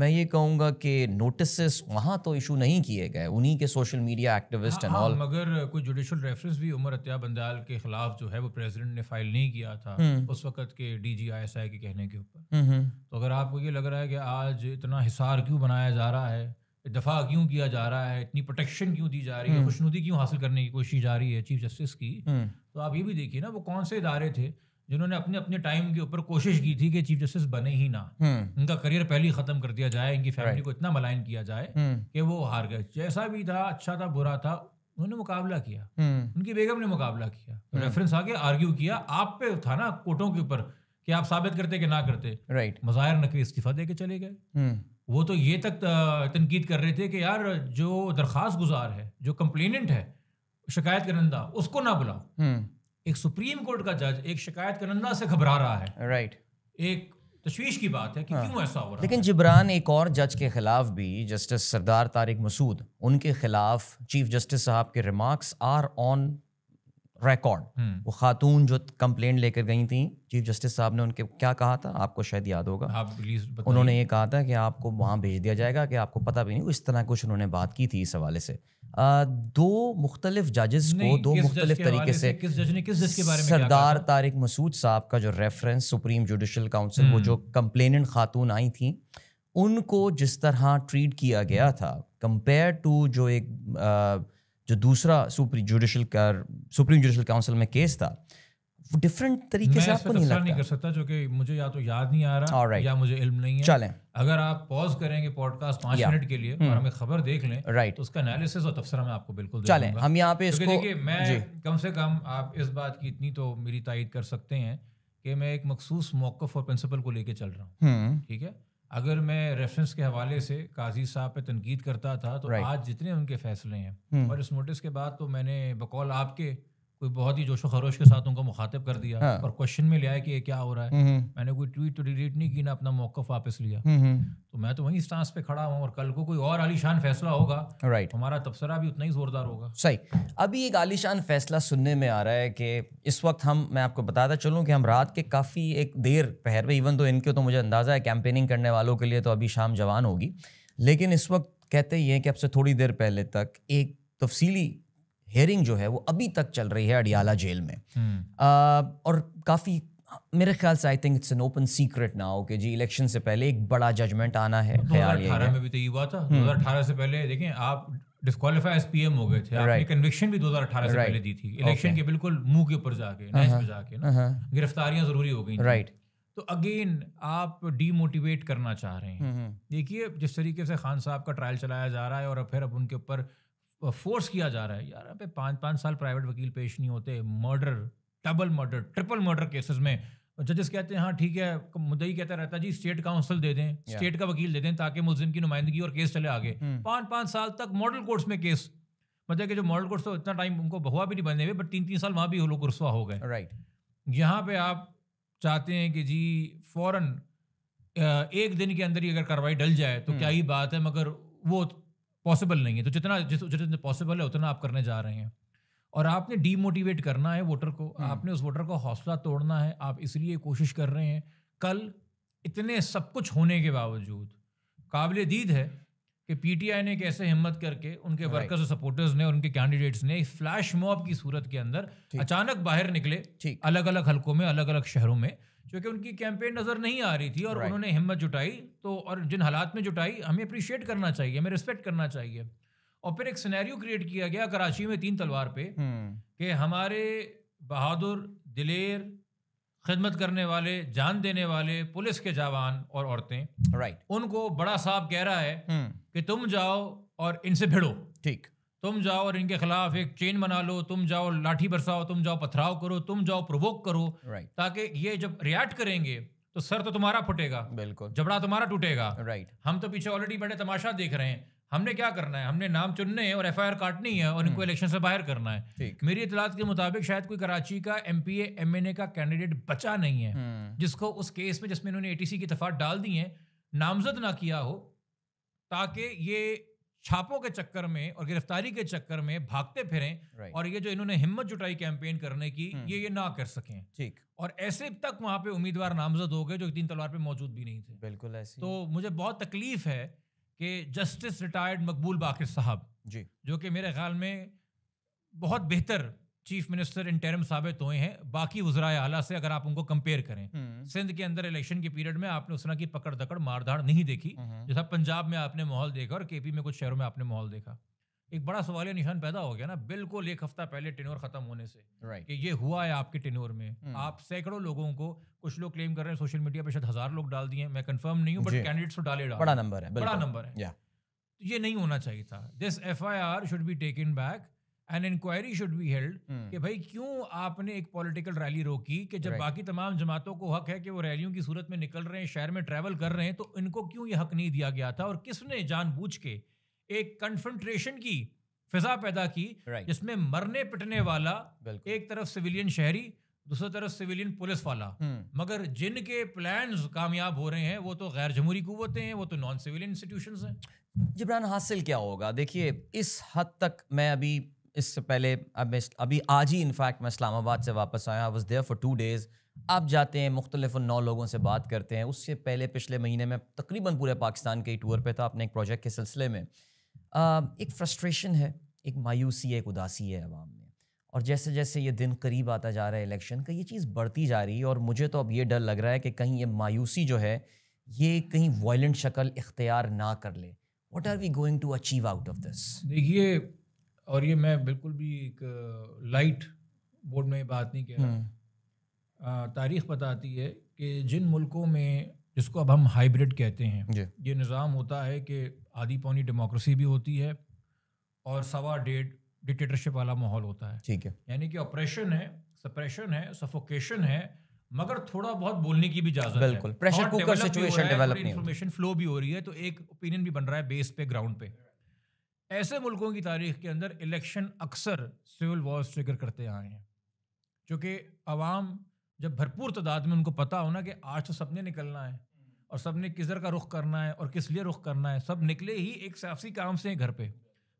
मैं ये कहूँगा कि नोटिस वहाँ तो इशू नहीं किए गए उन्हीं के social media activist and all मगर कोई जुडिशल रेफरेंस भी उमर अत्या बंदाल के खिलाफ जो है वो प्रेसिडेंट ने फाइल नहीं किया था हम्म। उस वक्त के डीजीआईएसआई के कहने के ऊपर हम्म, हम्म। तो अगर आपको ये लग रहा है कि आज इतना हिसार क्यों बनाया जा रहा है दफा क्यों किया जा रहा है इतनी प्रोटेक्शन क्यों दी जा रही है खुशनुदी क्यों हासिल करने की कोशिश जा रही है चीफ जस्टिस की तो आप ये भी देखिए ना वो कौन से इदारे थे जिन्होंने अपने अपने टाइम के ऊपर कोशिश की थी कि चीफ जस्टिस बने ही ना इनका हम्म। करियर पहले ही खत्म कर दिया जाए इनकी फैमिली को इतना मलाइन किया जाए हम्म। कि वो हार गए जैसा भी था अच्छा था बुरा था उन्होंने मुकाबला किया हम्म। उनकी बेगम ने मुकाबला किया रेफरेंस आगे आर्ग्यू किया आप पे था ना कोर्टों के ऊपर कि आप साबित करते कि ना करते राइट मजाहिर नकवी इस्तीफा दे के चले गए वो तो ये तक तनकीद कर रहे थे कि यार जो दरख्वास्त गुजार है जो कंप्लेनेंट है शिकायत करंदा उसको ना बुलाओ एक सुप्रीम कोर्ट का जज एक शिकायत करंदा से घबरा रहा है राइट एक तश्वीश की बात है कि हाँ। क्यों ऐसा हो रहा है लेकिन जिब्रान एक और जज के खिलाफ भी जस्टिस सरदार तारिक मसूद उनके खिलाफ चीफ जस्टिस साहब के रिमार्क्स आर ऑन रिकॉर्ड वो खातून जो कंप्लेन लेकर गई थी चीफ जस्टिस साहब ने उनके क्या कहा था आपको शायद याद होगा आप उन्होंने ये कहा था कि आपको वहाँ भेज दिया जाएगा कि आपको पता भी नहीं इस तरह कुछ उन्होंने बात की थी इस हवाले से दो मुख्तलिफ जजेस को दो मुख्तलिफ तरीके से किस जज ने किस जज के बारे में सरदार तारिक मसूद साहब का जो रेफरेंस सुप्रीम जुडिशल काउंसिल वो जो कंप्लेनेंट हम्म। खातून आई थी उनको जिस तरह ट्रीट किया गया था कंपेयर टू जो एक जो दूसरा supreme judicial supreme judicial council में केस था डिफरेंट तरीके से आपको नहीं लगता नहीं कर सकता जो कि मुझे या तो याद नहीं आ रहा right. या मुझे इल्म नहीं है चलें अगर आप पॉज करेंगे पॉडकास्ट पांच मिनट के लिए और hmm. हमें खबर देख लें राइट तो उसका एनालिसिस और तबसरा मैं आपको बिल्कुल चलें हम यहाँ पे इसको देखिए मैं कम से कम आप इस बात की इतनी तो मेरी तायद कर सकते हैं कि मैं एक मखसूस मौकफ और प्रिंसिपल को लेके चल रहा हूँ hmm. ठीक है अगर मैं रेफरेंस के हवाले से काजी साहब पे तनकीद करता था तो right. आज जितने उनके फैसले हैं hmm. और इस नोटिस के बाद तो मैंने बकौल आपके कोई बहुत ही जोशो खरोश के साथ उनको मुखातिब कर दिया हाँ। और क्वेश्चन में लिया है कि ये क्या हो रहा है हम्म। मैंने कोई ट्वीट तो डिलीट नहीं की ना अपना मौकफ वापस लिया हम्म, हम्म। तो मैं तो वहीं स्टांस पे खड़ा हूँ और कल को कोई और आलीशान फैसला होगा राइट हमारा तबसरा भी उतना ही जोरदार होगा सही अभी एक आलीशान फैसला सुनने में आ रहा है कि इस वक्त हम मैं आपको बताता चलूँ कि हम रात के काफ़ी एक देर पहर में इवन तो इनके तो मुझे अंदाज़ा है कैंपेनिंग करने वालों के लिए तो अभी शाम जवान होगी लेकिन इस वक्त कहते ही हैं कि अब से थोड़ी देर पहले तक एक तफसीली हेयरिंग जो है वो अभी तक चल रही है अडियाला जेल में हम्म। और काफ़ी मेरे ख्याल से I think it's an open secret ना हो कि जी इलेक्शन से पहले एक बड़ा जजमेंट आना है ख्याल ये में भी तो ये हुआ था दो हम्म। हज़ार अठारह से पहले देखें आप डिस्कालीफाई एस पी एम हो गए थे right. आपने कन्विक्शन भी 2018 right. से पहले दी थी इलेक्शन okay. के बिल्कुल मुंह के ऊपर जाके uh-huh। नैच पे जाके ना uh-huh। गिरफ्तारियां जरूरी हो गई राइट right. तो अगेन आप डीमोटिवेट करना चाह रहे हैं हम्म, देखिए जिस तरीके से खान साहब का ट्रायल चलाया जा रहा है और फिर अब उनके ऊपर फोर्स किया जा रहा है यार अबे पाँच पाँच साल प्राइवेट वकील पेश नहीं होते murder double murder triple murder cases में जजेस कहते हैं हाँ ठीक है मुद्दई कहता रहता है जी स्टेट काउंसिल दे दें स्टेट का वकील दे दें ताकि मुलिम की नुमाइंदगी और केस चले आगे हम्म। पाँच पाँच साल तक मॉडल कोर्ट्स में केस मतलब कि जो मॉडल कोर्ट्स तो इतना टाइम उनको हुआ भी नहीं बने हुए बट तीन तीन साल वहाँ भी लोग रसवा हो गए राइट यहाँ पे आप चाहते हैं कि जी फौरन एक दिन के अंदर ही अगर कार्रवाई डल जाए तो हम्म। क्या ही बात है मगर वो पॉसिबल नहीं है तो जितना जिस पॉसिबल है उतना आप करने जा रहे हैं और आपने डीमोटिवेट करना है वोटर को हम्म। आपने उस वोटर को हौसला तोड़ना है आप इसलिए कोशिश कर रहे हैं कल इतने सब कुछ होने के बावजूद काबिल दीद है कि पीटीआई ने कैसे हिम्मत करके उनके वर्कर्स और सपोर्टर्स ने और उनके कैंडिडेट्स ने फ्लैश मॉब की सूरत के अंदर अचानक बाहर निकले अलग अलग हलकों में अलग अलग शहरों में क्योंकि उनकी कैंपेन नज़र नहीं आ रही थी और उन्होंने हिम्मत जुटाई तो और जिन हालात में जुटाई हमें अप्रिशिएट करना चाहिए हमें रिस्पेक्ट करना चाहिए और फिर एक सिनेरियो क्रिएट किया गया कराची में तीन तलवार पे हम्म। कि हमारे बहादुर दिलेर खिदमत करने वाले जान देने वाले पुलिस के जवान और औरतें राइट उनको बड़ा साहब कह रहा है हम्म। कि तुम जाओ और इनसे भिड़ो ठीक तुम जाओ और इनके खिलाफ एक चेन बना लो तुम जाओ लाठी बरसाओ तुम जाओ पथराव करो तुम जाओ प्रोवोक करो right. ताकि ये जब रिएक्ट करेंगे तो सर तो तुम्हारा फटेगा बिल्कुल जबड़ा तुम्हारा टूटेगा राइट right. हम तो पीछे ऑलरेडी बड़े तमाशा देख रहे हैं हमने क्या करना है हमने नाम चुनने हैं और एफ काटनी है और इनको इलेक्शन hmm. से बाहर करना है मेरी इतलात के मुताबिक शायद कोई कराची का एम पी ए का कैंडिडेट बचा नहीं है hmm. जिसको उस केस में जिसमें इन्होंने ए की दफात डाल दी है नामजद ना किया हो ताकि ये छापों के चक्कर में और गिरफ्तारी के चक्कर में भागते फिरें right. और ये जो इन्होंने हिम्मत जुटाई कैंपेन करने की हम्म। ये ये ना कर सकें ठीक और ऐसे तक वहां पे उम्मीदवार नामजद हो गए जो तीन तलवार पे मौजूद भी नहीं थे बिल्कुल ऐसे तो मुझे बहुत तकलीफ है कि जस्टिस रिटायर्ड मकबूल बाकिर साहब जी जो कि मेरे ख्याल में बहुत बेहतर चीफ मिनिस्टर इंटरम साबित हुए हैं बाकी वजरा आला से अगर आप उनको कंपेयर करें हम्म। सिंध के अंदर इलेक्शन के पीरियड में आपने उस तरह की पकड़ दकड़ मारधाड़ नहीं देखी हम्म। जैसा पंजाब में आपने माहौल देखा और केपी में कुछ शहरों में आपने माहौल देखा एक बड़ा सवालिया निशान पैदा हो गया ना बिल्कुल एक हफ्ता पहले टेनोर खत्म होने से right. कि ये हुआ है आपके टेनोर में हम्म। आप सैकड़ों लोगों को कुछ लोग क्लेम कर रहे हैं सोशल मीडिया पे शायद हजार लोग डाल दिए मैं कंफर्म नहीं हूँ बट कैंडिडेट्स को डाले बड़ा नंबर है बड़ा नंबर है yeah. तो ये नहीं होना चाहिए था this F I R should be taken back an inquiry should be held कि भाई क्यों आपने एक पॉलिटिकल रैली रोकी कि जब right. बाकी तमाम जमातों को हक है कि वो रैलियों की सूरत में निकल रहे हैं शहर में ट्रैवल कर रहे हैं तो इनको क्यों ये हक नहीं दिया गया था और किसने जानबूझ के एक कन्फ्रंट्रेशन की फिजा पैदा की right. जिसमें मरने पिटने hmm. वाला एक तरफ सिविलियन शहरी दूसरी तरफ सिविलियन पुलिस वाला hmm. मगर जिनके प्लान कामयाब हो रहे हैं वो तो गैर जमहूरी कुतें हैं वो तो नॉन सिविल इंस्टीट्यूशन हैं जिब्रान हासिल क्या होगा देखिए इस हद तक मैं अभी इससे पहले अब मैं अभी आज ही इनफैक्ट मैं इस्लामाबाद से वापस आया I was there for two days आप जाते हैं मुख्तलिफ नौ लोगों से बात करते हैं उससे पहले पिछले महीने में तकरीबन पूरे पाकिस्तान के टूर पर था अपने एक प्रोजेक्ट के सिलसिले में आ, एक फ्रस्ट्रेशन है एक मायूसी है एक उदासी है आवाम में और जैसे जैसे ये दिन करीब आता जा रहा है इलेक्शन का ये चीज़ बढ़ती जा रही है और मुझे तो अब ये डर लग रहा है कि कहीं ये मायूसी जो है ये कहीं वायलेंट शक्ल इख्तियार ना कर ले what are we going to achieve out of this देखिए और ये मैं बिल्कुल भी एक लाइट बोर्ड में बात नहीं कह रहा हम्म। तारीख बताती है कि जिन मुल्कों में जिसको अब हम हाइब्रिड कहते हैं ये निज़ाम होता है कि आधी पौनी डेमोक्रेसी भी होती है और सवा डेढ़ डिक्टेटरशिप वाला माहौल होता है ठीक है यानी कि ऑपरेशन है सप्रेशन है सफोकेशन है मगर थोड़ा बहुत बोलने की भी इजाजत बिल्कुल प्रेशर कुकर सिचुएशन डेवलप नहीं इंफॉर्मेशन फ्लो भी हो रही है तो एक ओपिनियन भी बन रहा है बेस पे ग्राउंड पे ऐसे मुल्कों की तारीख के अंदर इलेक्शन अक्सर सिविल वॉर्स ट्रिगर करते आए हैं क्योंकि अवाम जब भरपूर तादाद में उनको पता हो ना कि आज तो सबने निकलना है और सबने किधर का रुख करना है और किस लिए रुख करना है सब निकले ही एक सियासी काम से घर पे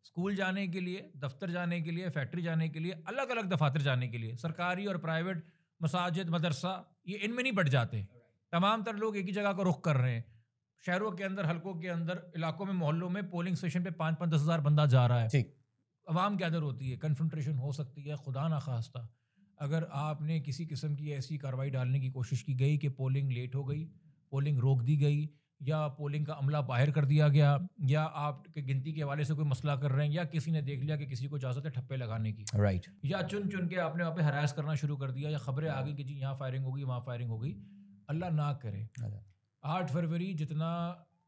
स्कूल जाने के लिए दफ्तर जाने के लिए फैक्ट्री जाने के लिए अलग अलग दफातर जाने के लिए सरकारी और प्राइवेट मसाजिद मदरसा ये इनमें नहीं बढ़ जाते तमाम तर लोग एक ही जगह का रुख कर रहे हैं शहरों के अंदर हल्कों के अंदर इलाकों में मोहल्लों में पोलिंग स्टेशन पे पाँच पाँच दस हज़ार बंदा जा रहा है ठीक आवाम अंदर होती है कन्फ्रंट्रेशन हो सकती है खुदा ना खास्ता अगर आपने किसी किस्म की ऐसी कार्रवाई डालने की कोशिश की गई कि पोलिंग लेट हो गई पोलिंग रोक दी गई या पोलिंग का अमला बाहर कर दिया गया या आपके गिनती के हवाले से कोई मसला कर रहे हैं या किसी ने देख लिया कि किसी को इजाज़त है ठप्पे लगाने की राइट right. या चुन चुन के आपने वहाँ पे हरास करना शुरू कर दिया या खबरें आ गई कि जी यहाँ फायरिंग होगी वहाँ फायरिंग होगी अल्लाह ना करे अच्छा। आठ फरवरी जितना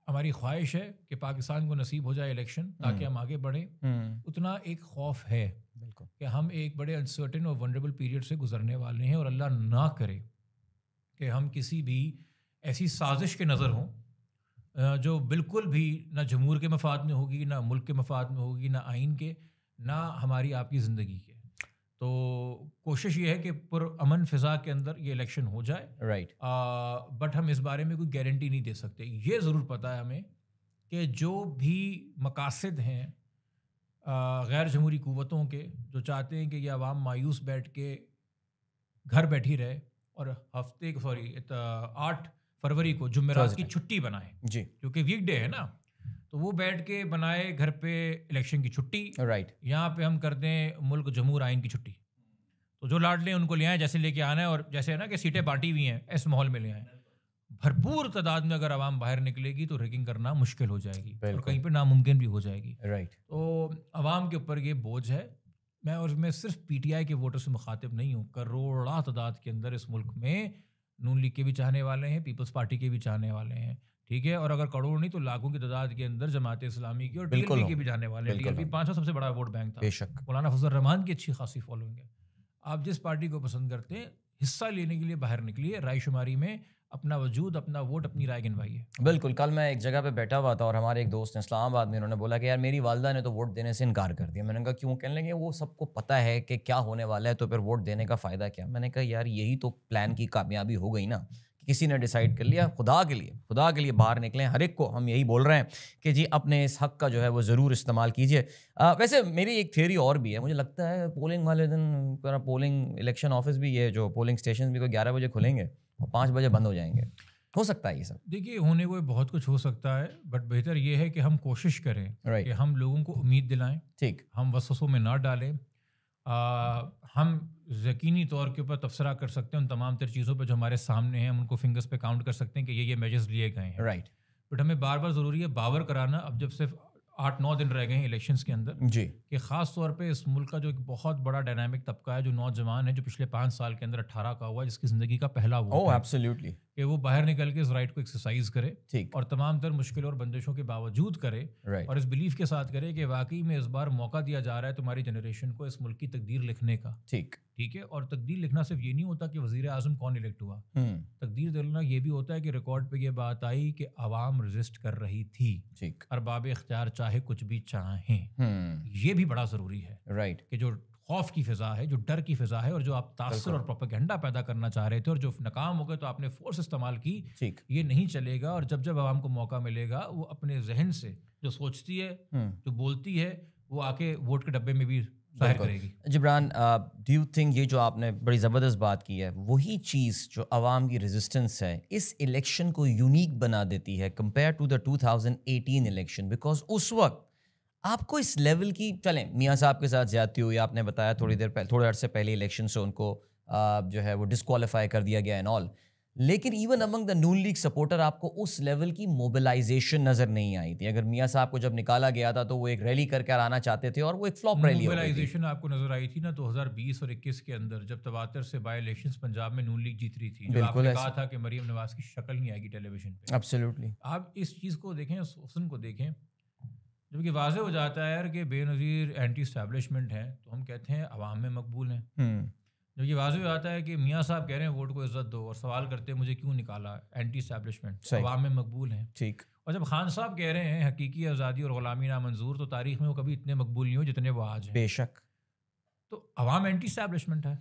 हमारी ख्वाहिश है कि पाकिस्तान को नसीब हो जाए इलेक्शन हम्म। ताकि हम आगे बढ़ें हम्म। उतना एक खौफ है कि हम एक बड़े अनसर्टन और वनरेबल पीरियड से गुजरने वाले हैं और अल्लाह ना करे कि हम किसी भी ऐसी साजिश के नज़र हों जो बिल्कुल भी ना जमूर के मफाद में होगी ना मुल्क के मफाद में होगी ना आइन के ना हमारी आपकी ज़िंदगी के तो कोशिश ये है कि अमन फिजा के अंदर ये इलेक्शन हो जाए राइट right. बट हम इस बारे में कोई गारंटी नहीं दे सकते ये ज़रूर पता है हमें कि जो भी मकासद हैं गैर जमहूरी कुतों के जो चाहते हैं कि ये आवाम मायूस बैठ के घर बैठी रहे और हफ्ते सॉरी आठ फरवरी को जुमेरात की छुट्टी बनाए जी क्योंकि वीकडे है ना तो वो बैठ के बनाए घर पे इलेक्शन की छुट्टी राइट right. यहाँ पे हम कर दें मुल्क जमूर आइन की छुट्टी तो जो लें उनको ले आए जैसे लेके आना है और जैसे है ना कि सीटें बांटी हुई हैं ऐसे माहौल में ले आए भरपूर तादाद में अगर आवाम बाहर निकलेगी तो रेकिंग करना मुश्किल हो जाएगी और कहीं पर नामुमकिन भी हो जाएगी राइट right. तो आवाम के ऊपर ये बोझ है मैं और मैं सिर्फ पीटीआई के वोटर से मुखातिब नहीं हूँ करोड़ा तादाद के अंदर इस मुल्क में नून लीग के भी चाहने वाले हैं पीपल्स पार्टी के भी चाहने वाले हैं ठीक है और अगर करोड़ नहीं तो लाखों की तादाद के अंदर जमात इस्लामी की और टीएलपी के भी जाने वाले हैं डीएलपी पांचवा सबसे बड़ा वोट बैंक था बेशक मौलाना फजल रहमान की अच्छी खासी फॉलोइंग है आप जिस पार्टी को पसंद करते हैं हिस्सा लेने के लिए बाहर निकलिए राय शुमारी में अपना वजूद अपना वोट अपनी राय गिनवाइए बिल्कुल कल मैं एक जगह पे बैठा हुआ था और हमारे एक दोस्त ने इस्लामाबाद में उन्होंने बोला कि यार मेरी वालदा ने तो वोट देने से इनकार कर दिया मैंने कहा क्यों कहने लगे वो सबको पता है कि क्या होने वाला है तो फिर वोट देने का फ़ायदा क्या मैंने कहा यार यही तो प्लान की कामयाबी हो गई ना किसी ने डिसाइड कर लिया खुदा के लिए खुदा के लिए बाहर निकलें हर एक को हम यही बोल रहे हैं कि जी अपने इस हक का जो है वो ज़रूर इस्तेमाल कीजिए वैसे मेरी एक थ्योरी और भी है मुझे लगता है पोलिंग वाले दिन पोलिंग इलेक्शन ऑफिस भी ये जो पोलिंग स्टेशन भी कोई ग्यारह बजे खुलेंगे और पाँच बजे बंद हो जाएंगे हो सकता है ये सब देखिए होने को बहुत कुछ हो सकता है बट बेहतर ये है कि हम कोशिश करें right. कि हम लोगों को उम्मीद दिलाएं ठीक हम वसवसों में ना डालें हम यकीनी तौर के ऊपर तबसरा कर सकते हैं उन तमाम तर चीज़ों पर जो हमारे सामने हैं हम उनको फिंगर्स पर काउंट कर सकते हैं कि ये ये मेजर्स लिए गए हैं राइट बट हमें बार बार ज़रूरी है बावर कराना अब जब सिर्फ आठ नौ दिन रह गए हैं इलेक्शन के अंदर जी कि ख़ास तौर पे इस मुल्क का जो एक बहुत बड़ा डायनामिक तबका है जो नौजवान है जो पिछले पाँच साल के अंदर अट्ठारह का हुआ जिसकी ज़िंदगी का पहला हुआ एब्सोल्युटली oh, कि वो बाहर निकल के इस राइट को एक्सरसाइज करे ठीक और तमाम तर मुश्किलों और बंदिशों के बावजूद करे और इस बिलीफ के साथ करे कि वाकई में इस बार मौका दिया जा रहा है तुम्हारी जनरेशन को इस मुल्क की तकदीर लिखने का ठीक ठीक है और तकदीर लिखना सिर्फ ये नहीं होता कि वजीर आजम कौन इलेक्ट हुआ हम्म। तकदीर दिलना ये भी होता है कि रिकॉर्ड पे ये बात आई कि आवाम रजिस्ट कर रही थी ठीक इख्तियार चाहे कुछ भी चाहें हम्म। ये भी बड़ा ज़रूरी है राइट कि जो खौफ की फिजा है जो डर की फिजा है और जो आप तासर और प्रोपेगेंडा पैदा करना चाह रहे थे और जो नाकाम हो गए तो आपने फोर्स इस्तेमाल की ये नहीं चलेगा और जब जब आवाम को मौका मिलेगा वो अपने जहन से जो सोचती है हम्म। जो बोलती है वो आके वोट के डब्बे में भी जाहिर करेगी जबरान डू यू थिंक ये जो आपने बड़ी ज़बरदस्त बात की है वही चीज़ जो आवाम की रेजिस्टेंस है इस इलेक्शन को यूनिक बना देती है compare to the 2018 election because उस वक्त आपको इस लेवल की चलें मियाँ साहब के साथ ज्यादती हुई आपने बताया थोड़ी हम्म। देर पहले थोड़े अर्से पहले इलेक्शन से उनको आ, जो है वो डिस्कालीफाई कर दिया गया एंड ऑल लेकिन even among the Noon League supporter आपको उस लेवल की मोबिलाइजेशन नज़र नहीं आई थी अगर मियाँ साहब को जब निकाला गया था तो वो एक रैली करके आना चाहते थे और वो एक फ्लॉप रैली मोबिलाइजेशन आपको नज़र आई थी ना 2020 और 21 के अंदर जब तवातर से बाई इलेक्शन पंजाब में नून लीग जीत रही थी आपने कहा था कि मरीम नवाज की शक्ल नहीं आएगी टेलीविजन पर आप इस चीज़ को देखें हुसन को देखें जबकि वाज हो जाता है कि बेनज़ीर एंटी इस्टेबलिशमेंट हैं तो हम कहते हैं अवाम में मकबूल हैं हम्म। जबकि वाजे हो जाता है कि मियाँ साहब कह रहे हैं वोट को इज्जत दो और सवाल करते हैं मुझे क्यों निकाला एंटी इस्टेबलिशमेंट अवाम में मकबूल हैं ठीक और जब खान साहब कह रहे हैं हकीकी आज़ादी और ग़ुलामी नामंजूर तो तारीख में वो कभी इतने मकबूल नहीं हो जितने वो आज बेशक तो अवाम एंटी इस्टेबलिशमेंट है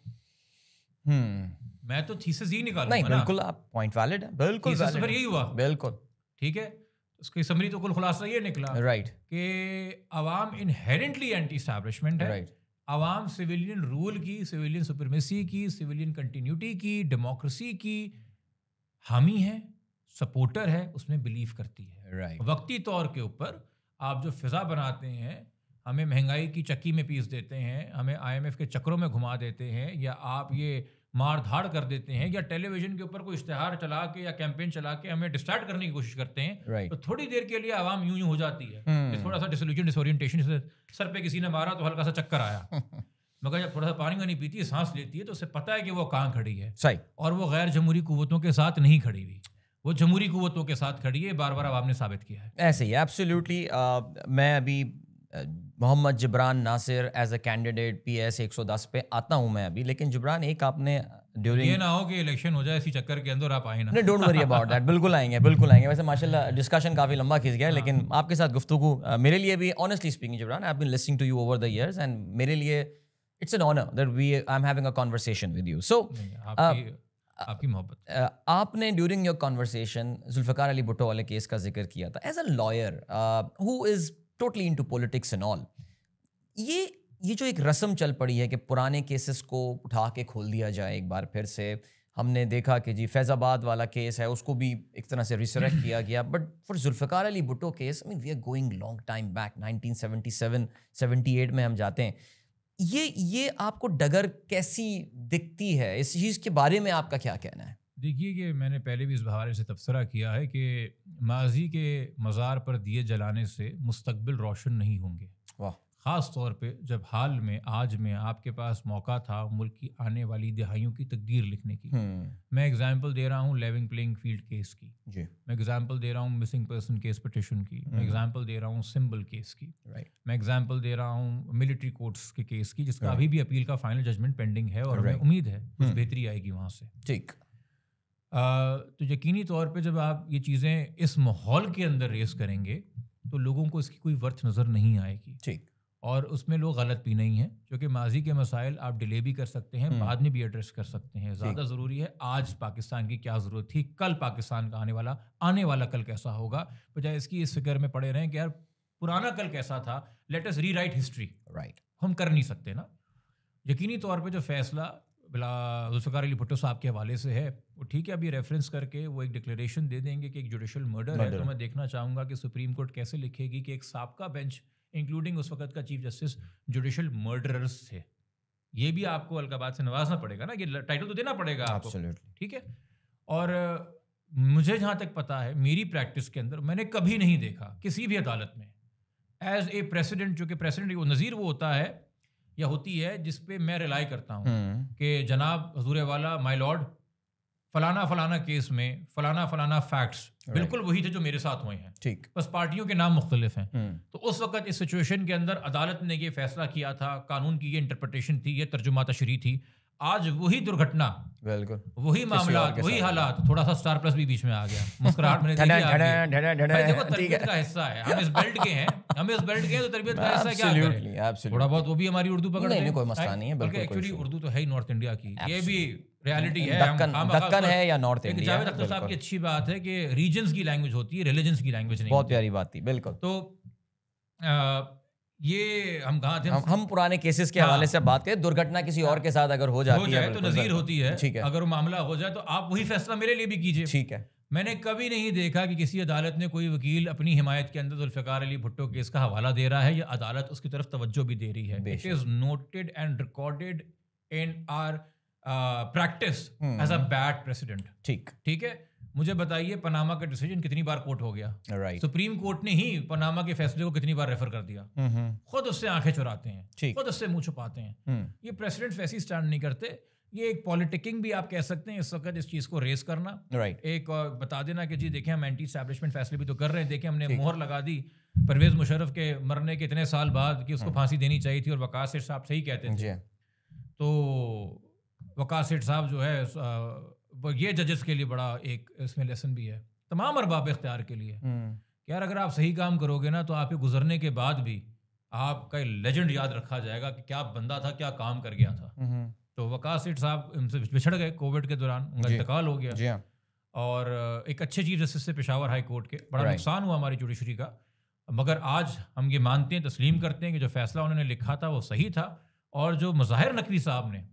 हम्म। मैं तो थीसिस ही निकालूंगा नहीं बिल्कुल आप पॉइंट वैलिड है बिल्कुल तो यही हुआ बिल्कुल ठीक है उसकी समरी तो कुल खुलासा ये निकला राइट right. कि आवाम इनहेरेंटली एंटी स्टैब्लिशमेंट है राइट right. आवाम सिविलियन रूल की सिविलियन सुप्रीमेसी की सिविलियन कंटिन्यूटी की डेमोक्रेसी की हामी है सपोर्टर है उसमें बिलीव करती है right. वक्ती तौर के ऊपर आप जो फिज़ा बनाते हैं हमें महंगाई की चक्की में पीस देते हैं हमें आईएमएफ के चक्रों में घुमा देते हैं या आप ये मारधाड़ कर देते हैं या टेलीविजन के ऊपर कोई इश्तेहार चला के या कैंपेन चला के हमें डिस्ट्रैक्ट करने की कोशिश करते हैं right. तो थोड़ी देर के लिए आवाम यूं यूं हो जाती है hmm. थोड़ा सा डिसोल्यूशन डिसोरियंटेशन से सर पे किसी ने मारा तो हल्का सा चक्कर आया [LAUGHS] मगर जब थोड़ा सा पानी वानी पीती है सांस लेती है तो उसे पता है कि वो कहाँ खड़ी है सही और वो गैर जमहूरी कुतों के साथ नहीं खड़ी हुई वो जमहूरी कुतों के साथ खड़ी है बार बार आवाम ने साबित किया है ऐसे ही एब्सोल्यूटली uh, मैं अभी uh, Muhammad जबरान Nasir as a candidate P S एक सौ दस पे आता हूँ मैं अभी लेकिन जबरान एक आपने ड्यूरिंग ये ना हो कि इलेक्शन हो जाए इसी चक्कर के अंदर आप आए ना नहीं डोंट वरी अबाउट दैट बिल्कुल आएंगे बिल्कुल आएंगे वैसे माशाल्लाह डिस्कशन काफ़ी लंबा खींच गया लेकिन हाँ। आपके साथ गुफ्तु मेरे लिए भी honestly speaking Jibran I been listening to you over the years and मेरे लिए it's an honour that we I am having a conversation with you so आपकी मोहब्बत आपने during your conversation Zulfikar Ali Bhutto वाले केस का जिक्र किया था as a lawyer who is totally into politics and all ये ये जो एक रस्म चल पड़ी है कि पुराने केसेस को उठा के खोल दिया जाए एक बार फिर से हमने देखा कि जी फैज़ाबाद वाला केस है उसको भी एक तरह से रिसरेक्ट किया [LAUGHS] गया but for Zulfikar Ali Bhutto case I mean we are going long time back 1977 78 में हम जाते हैं ये ये आपको डगर कैसी दिखती है इस चीज़ के बारे में आपका क्या कहना है देखिए कि मैंने पहले भी इस हवाले से तबसरा किया है कि माजी के मज़ार पर दिए जलाने से मुस्तबिल रोशन नहीं होंगे वाह ख़ास तौर पर जब हाल में आज में आपके पास मौका था मुल्क की आने वाली दिहाइयों की तकदीर लिखने की हम्म। मैं एग्जाम्पल दे रहा हूँ लेविंग प्लेइंग फील्ड केस की जी मैं एग्जाम्पल दे रहा हूँ मिसिंग पर्सन केस पटिशन की मैं एग्जाम्पल हम्म। दे रहा हूँ सिंबल केस की मैं एग्जाम्पल दे रहा हूँ मिलिट्री कोर्ट्स के केस की जिसका अभी भी अपील का फाइनल जजमेंट पेंडिंग है और उम्मीद है कुछ हम्म। बेहतरी आएगी वहाँ से ठीक तो यकीनी तौर पे जब आप ये चीज़ें इस माहौल के अंदर रेस करेंगे तो लोगों को इसकी कोई वर्थ नज़र नहीं आएगी ठीक और उसमें लोग गलत भी नहीं हैं क्योंकि माजी के मसाइल आप डिले भी कर सकते हैं बाद में भी एड्रेस कर सकते हैं ज़्यादा ज़रूरी है आज पाकिस्तान की क्या ज़रूरत थी कल पाकिस्तान का आने वाला आने वाला कल कैसा होगा बजाय इसकी इस फिक्र में पड़े रहें कि यार पुराना कल कैसा था लेटेस्ट री राइट हिस्ट्री राइट हम कर नहीं सकते ना यकीनी तौर पे जो फैसला बिला जुल्फ़ार अली भुट्टो साहब के हवाले से है वो ठीक है अभी रेफरेंस करके वो एक डिक्लेरेशन दे देंगे कि एक जुडिशल मर्डर है तो मैं देखना चाहूँगा कि सुप्रीम कोर्ट कैसे लिखेगी कि एक सबका बेंच इंक्लूडिंग उस वक्त का चीफ जस्टिस जुडिशल मर्डरर्स थे ये भी आपको अलकाबाद से नवाजना हाँ। पड़ेगा ना कि टाइटल तो देना पड़ेगा आपको ठीक है और मुझे जहाँ तक पता है मेरी प्रैक्टिस के अंदर मैंने कभी नहीं देखा किसी भी अदालत में एज ए प्रेसिडेंट जो कि प्रेसिडेंट वो नज़ीर वो होता है या होती है जिसपे मैं रिलाई करता हूँ हम्म। कि जनाब हजूर वाला माई लॉर्ड फलाना फलाना केस में फलाना फलाना फैक्ट्स बिल्कुल वही थे जो मेरे साथ हुए हैं ठीक बस पार्टियों के नाम मुख्तलिफ हैं हम्म। तो उस वक्त इस सिचुएशन के अंदर अदालत ने ये फैसला किया था कानून की ये इंटरप्रटेशन थी ये तर्जुमा तशरी थी आज वही दुर्घटना बिल्कुल वही मामला वही हालात थोड़ा सा स्टार प्लस भी बीच में आ गया मुस्कुराहट मैंने [LAUGHS] देखो तरबियत का हिस्सा है हम इस बेल्ट के हैं हम इस बेल्ट के हैं तो तरबियत का हिस्सा क्या करें थोड़ा बहुत वो भी हमारी उर्दू पकड़ नहीं कोई मसला नहीं है बल्कि एक्चुअली उर्दू तो है ही नॉर्थ इंडिया की ये भी रियलिटी है दक्कन, दक्कन है या नॉर्थ इंडिया जावेद अख्तर साहब की अच्छी बात है कि रीजन्स की लैंग्वेज होती है रिलीजन्स की लैंग्वेज नहीं बहुत प्यारी बात थी बिल्कुल तो ये हम कहा थे हम, हम पुराने केसेस के हाँ। हवाले से बात करें दुर्घटना किसी और के साथ अगर हो जाती हो जाए है तो नजीर होती है ठीक है अगर मामला हो जाए तो आप वही फैसला मेरे लिए भी कीजिए ठीक है मैंने कभी नहीं देखा कि किसी अदालत ने कोई वकील अपनी हिमायत के अंदर जुल्फ़ार अली भुट्टो केस का हवाला दे रहा है या अदालत उसकी तरफ तवज्जो भी दे रही है it is noted and recorded in our practice as a bad precedent ठीक ठीक है मुझे बताइए पनामा का डिसीजन कितनी बार कोर्ट हो गया राइट सुप्रीम कोर्ट ने ही पनामा के फैसले को कितनी बार रेफर कर दिया खुद उससे आंखें चुराते हैं खुद उससे मुंह छुपाते हैं हम्म। ये प्रेसिडेंट वैसे स्टैंड नहीं करते ये एक पॉलिटिकिंग भी आप कह सकते हैं इस वक्त इस चीज को रेस करना राइट right. एक और बता देना कि जी देखें हम एंटी स्टैब्लिशमेंट फैसले भी तो कर रहे हैं देखें हमने मोहर लगा दी परवेज मुशरफ के मरने के इतने साल बाद कि उसको हम्म। फांसी देनी चाहिए थी और वकास सेठ साहब सही कहते थे तो वकास सेठ साहब जो है ये जजेस के लिए बड़ा एक इसमें लेसन भी है तमाम अरबाब इख्तियार के लिए हम्म। यार अगर आप सही काम करोगे ना तो आपके गुजरने के बाद भी आपका लेजेंड याद रखा जाएगा कि क्या बंदा था क्या काम कर गया था हम्म। तो वका सीट साहब उनसे बिछड़ गए कोविड के दौरान उनका इंतकाल हो गया हाँ। और एक अच्छे चीफ जस्टिस से पेशावर हाई कोर्ट के बड़ा नुकसान हुआ हमारी जुडिशरी का मगर आज हम ये मानते हैं तस्लीम करते हैं कि जो फैसला उन्होंने लिखा था वो सही था और जो मज़ाहिर नकवी साहब ने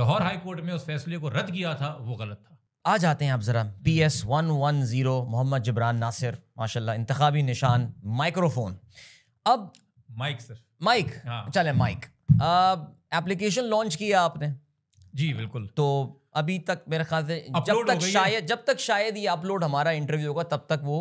लाहौर हाई कोर्ट में उस फैसले को रद्द किया था वो गलत था आ जाते हैं आप ज़रा P S one one zero Muhammad जबरान Nasir माशाल्लाह इंतखाबी निशान माइक्रोफोन अब माइक सर माइक हाँ। चले माइक एप्लीकेशन लॉन्च किया आपने जी बिल्कुल तो अभी तक मेरे ख्याल से जब तक शायद जब तक शायद ये अपलोड हमारा इंटरव्यू होगा तब तक वो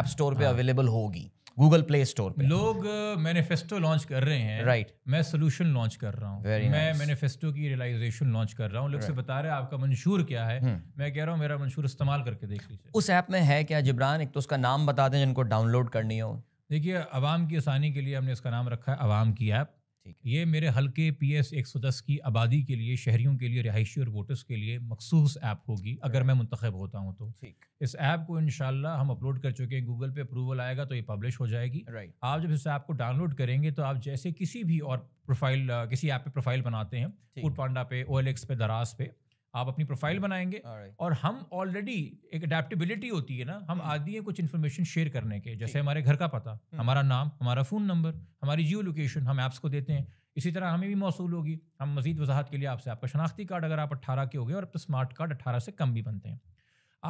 ऐप स्टोर पे अवेलेबल हाँ। होगी गूगल प्ले स्टोर पे लोग मैनिफेस्टो लॉन्च कर रहे हैं राइट right. मैं सोल्यूशन लॉन्च कर रहा हूँ nice. मैं मैनिफेस्टो की रियलाइजेशन लॉन्च कर रहा हूँ लोग right. से बता रहे हैं आपका मंशूर क्या है hmm. मैं कह रहा हूँ मेरा मंशूर इस्तेमाल करके देख लीजिए उस ऐप में है क्या जिब्रान एक तो उसका नाम बता दें जिनको डाउनलोड करनी हो देखिए आवाम की आसानी के लिए हमने इसका नाम रखा है आवाम की ऐप ये मेरे हल्के पी एस एक सौ दस की आबादी के लिए शहरीों के लिए रिहायशी और वोटर्स के लिए मखसूस ऐप होगी अगर मैं मुंतखब होता हूँ तो इस ऐप को इन हम अपलोड कर चुके हैं गूगल पे अप्रूवल आएगा तो ये पब्लिश हो जाएगी आप जब इस ऐप को डाउनलोड करेंगे तो आप जैसे किसी भी और प्रोफाइल किसी ऐप पे प्रोफाइल बनाते हैं फूड पांडा पे ओ पे दराज पे आप अपनी प्रोफाइल hmm. बनाएंगे right. और हम ऑलरेडी एक अडेप्टेबिलिटी होती है ना हम hmm. आदि हैं कुछ इन्फॉर्मेशन शेयर करने के जैसे हमारे घर का पता hmm. हमारा नाम हमारा फ़ोन नंबर हमारी जियो लोकेशन हम ऐप्स को देते हैं इसी तरह हमें भी मौसू होगी हम मजीद वजाहत के लिए आपसे आपका शनाख्ती कार्ड अगर आप अट्ठारह के हो गए और आपका स्मार्ट कार्ड अट्ठारह से कम भी बनते हैं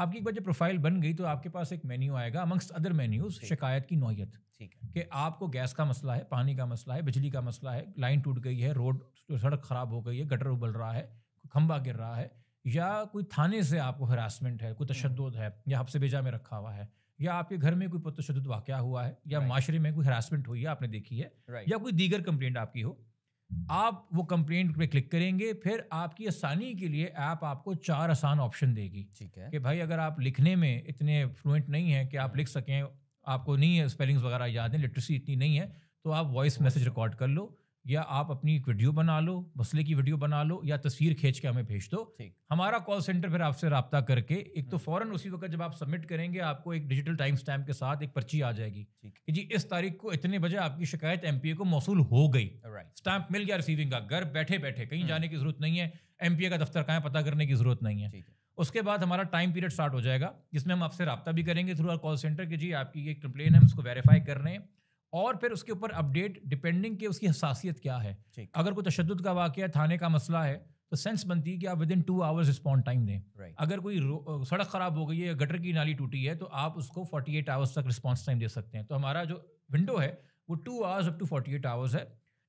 आपकी एक बार जब प्रोफाइल बन गई तो आपके पास एक मेन्यू आएगा अमंगस्ट अदर मेन्यूज शिकायत की नोयत ठीक है कि आपको गैस का मसला है पानी का मसला है बिजली का मसला है लाइन टूट गई है रोड सड़क खराब हो गई है गटर उबल रहा है खंबा गिर रहा है या कोई थाने से आपको हरासमेंट है कोई हम्म। तशद है या आपसे बेजा में रखा हुआ है या आपके घर में कोई तशद वाक़ हुआ है या माशरे में कोई हरासमेंट हुई है आपने देखी है या कोई दीगर कंप्लेंट आपकी हो आप वो कंप्लेंट पे क्लिक करेंगे फिर आपकी आसानी के लिए ऐप आप आपको चार आसान ऑप्शन देगी ठीक है कि भाई अगर आप लिखने में इतने फ्लुएंट नहीं है कि आप हम्म। लिख सकें आपको नहीं है स्पेलिंग्स वगैरह याद है लिटरेसी इतनी नहीं है तो आप वॉइस मैसेज रिकॉर्ड कर लो या आप अपनी एक वीडियो बना लो मसले की वीडियो बना लो या तस्वीर खींच के हमें भेज दो हमारा कॉल सेंटर फिर आपसे रबता करके एक तो हम्म। फ़ौरन उसी वक्त जब आप सबमिट करेंगे आपको एक डिजिटल टाइम स्टैम्प के साथ एक पर्ची आ जाएगी कि जी इस तारीख को इतने बजे आपकी शिकायत एम को मौसू हो गई स्टैम्प मिल गया रिसीविंग का घर बैठे बैठे कहीं हम्म। जाने की जरूरत नहीं है एम का दफ्तर कहाँ पता करने की जरूरत नहीं है उसके बाद हमारा टाइम पीरियड स्टार्ट हो जाएगा जिसमें हम आपसे रबता भी करेंगे थ्रू आर कॉल सेंटर कि जी आपकी ये कंप्लेन है हम उसको वेरीफाई कर रहे हैं और फिर उसके ऊपर अपडेट डिपेंडिंग के उसकी हसासियत क्या है अगर कोई तशद का वाक्य है थाने का मसला है तो सेंस बनती है कि आप within two hours respond time दें right. अगर कोई सड़क ख़राब हो गई है गटर की नाली टूटी है तो आप उसको 48 आवर्स तक रिस्पॉन्स टाइम दे सकते हैं तो हमारा जो विंडो है वो two hours up to 48 hours है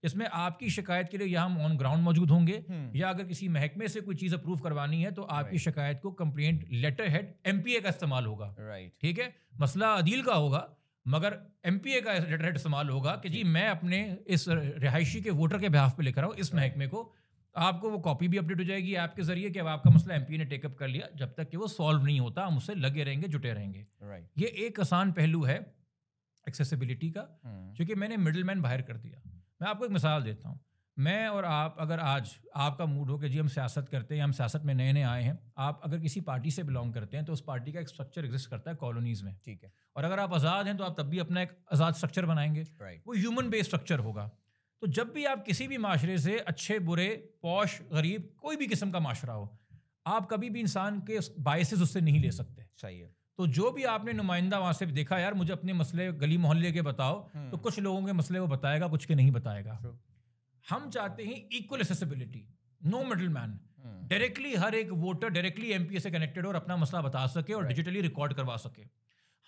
इसमें आपकी शिकायत के लिए या हम ऑन ग्राउंड मौजूद होंगे हम्म। या अगर किसी महकमे से कोई चीज़ अप्रूव करवानी है तो आपकी शिकायत को कंप्लेंट लेटर हेड एम का इस्तेमाल होगा राइट ठीक है मसला अदील का होगा मगर एम का रिटरेट इस्तेमाल होगा कि जी मैं अपने इस रिहायशी के वोटर के बिहाफ पे लेकर आऊँ इस महकमे को आपको वो कॉपी भी अपडेट हो जाएगी ऐप के जरिए कि अब आपका मसला ए ने टेकअप कर लिया जब तक कि वो सॉल्व नहीं होता हम उससे लगे रहेंगे जुटे रहेंगे ये एक आसान पहलू है एक्सेसिबिलिटी का क्योंकि हम्म। मैंने मिडिल मैन बाहर कर दिया मैं आपको एक मिसाल देता हूँ मैं और आप अगर आज आपका मूड हो कि जी हम सियासत करते हैं हम सियासत में नए नए आए हैं आप अगर किसी पार्टी से बिलोंग करते हैं तो उस पार्टी का एक स्ट्रक्चर एग्जिस्ट करता है कॉलोनीज में ठीक है और अगर आप आज़ाद हैं तो आप तब भी अपना एक आज़ाद स्ट्रक्चर बनाएंगे right. वो ह्यूमन बेस्ड स्ट्रक्चर होगा तो जब भी आप किसी भी माशरे से अच्छे बुरे पौश गरीब कोई भी किस्म का माशरा हो आप कभी भी इंसान के बायसेस उससे नहीं ले सकते चाहिए तो जो भी आपने नुमाइंदा वहां से देखा यार मुझे अपने मसले गली मोहल्ले के बताओ हम्म। तो कुछ लोगों के मसले वो बताएगा कुछ के नहीं बताएगा हम चाहते हैं equal accessibility no middle man directly हर एक वोटर डायरेक्टली एमपीए से कनेक्टेड और अपना मसला बता सके और डिजिटली रिकॉर्ड करवा सके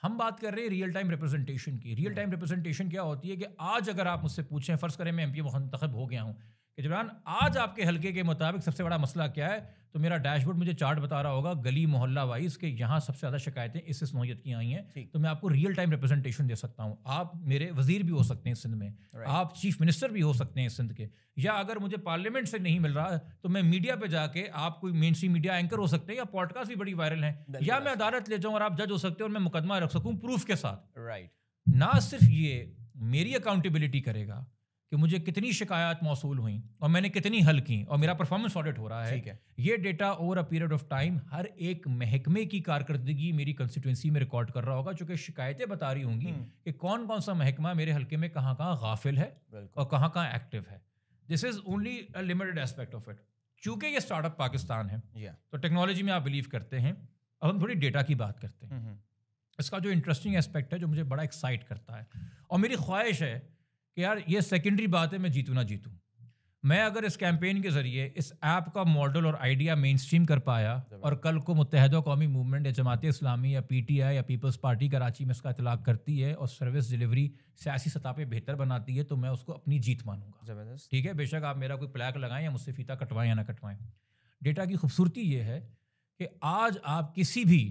हम बात कर रहे हैं रियल टाइम रिप्रेजेंटेशन की रियल टाइम रिप्रेजेंटेशन क्या होती है कि आज अगर आप मुझसे पूछें फर्ज करें मैं एमपी मुंतखब हो गया हूं इमरान आज आपके हलके के मुताबिक सबसे बड़ा मसला क्या है तो मेरा डैशबोर्ड मुझे चार्ट बता रहा होगा गली मोहल्ला वाइज के यहाँ सबसे ज़्यादा शिकायतें इस इस नोयत की आई हैं तो मैं आपको रियल टाइम रिप्रेजेंटेशन दे सकता हूँ आप मेरे वजीर भी हो सकते हैं सिंध में right. आप चीफ मिनिस्टर भी हो सकते हैं सिंध के या अगर मुझे पार्लियामेंट से नहीं मिल रहा तो मैं मीडिया पर जाके आप कोई मेन स्ट्रीम मीडिया एंकर हो सकते हैं या पॉडकास्ट भी बड़ी वायरल है या मैं अदालत ले जाऊँ और आप जज हो सकते हैं और मैं मुकदमा रख सकूँ प्रूफ के साथ राइट ना सिर्फ ये मेरी अकाउंटेबिलिटी करेगा कि मुझे कितनी शिकायत मौसू हुई और मैंने कितनी हल की और मेरा परफॉर्मेंस ऑडिट हो रहा है ये data over a period of time हर एक महकमे की कारकर्दगी मेरी कंस्टिट्यूंसी में रिकॉर्ड कर रहा होगा चूंकि शिकायतें बता रही होंगी हम्म। कि कौन कौन सा महकमा मेरे हल्के में कहाँ कहाँ गाफिल है और कहाँ कहाँ एक्टिव है this is only a limited aspect of it चूंकि ये स्टार्टअप पाकिस्तान है yeah. तो टेक्नोलॉजी में आप बिलीव करते हैं अब हम थोड़ी डेटा की बात करते हैं हम्म, हम्म। इसका जो इंटरेस्टिंग एस्पेक्ट है जो मुझे बड़ा एक्साइट करता है और मेरी ख्वाहिश है कि यार ये सेकेंडरी बात है मैं जीतू ना जीतूँ मैं अगर इस कैंपेन के जरिए इस ऐप का मॉडल और आइडिया मेन स्ट्रीम कर पाया और कल को मुतहद कौमी मूवमेंट या जमात इस्लामी या पी टी आई या पीपल्स पार्टी कराची में इसका इतलाक करती है और सर्विस डिलीवरी सियासी सतह पर बेहतर बनाती है तो मैं उसको अपनी जीत मानूंगा ठीक है बेशक आप मेरा कोई प्लैक लगाएं या मुझसे फीता कटवाएं या ना कटवाएं डेटा की खूबसूरती ये है कि आज आप किसी भी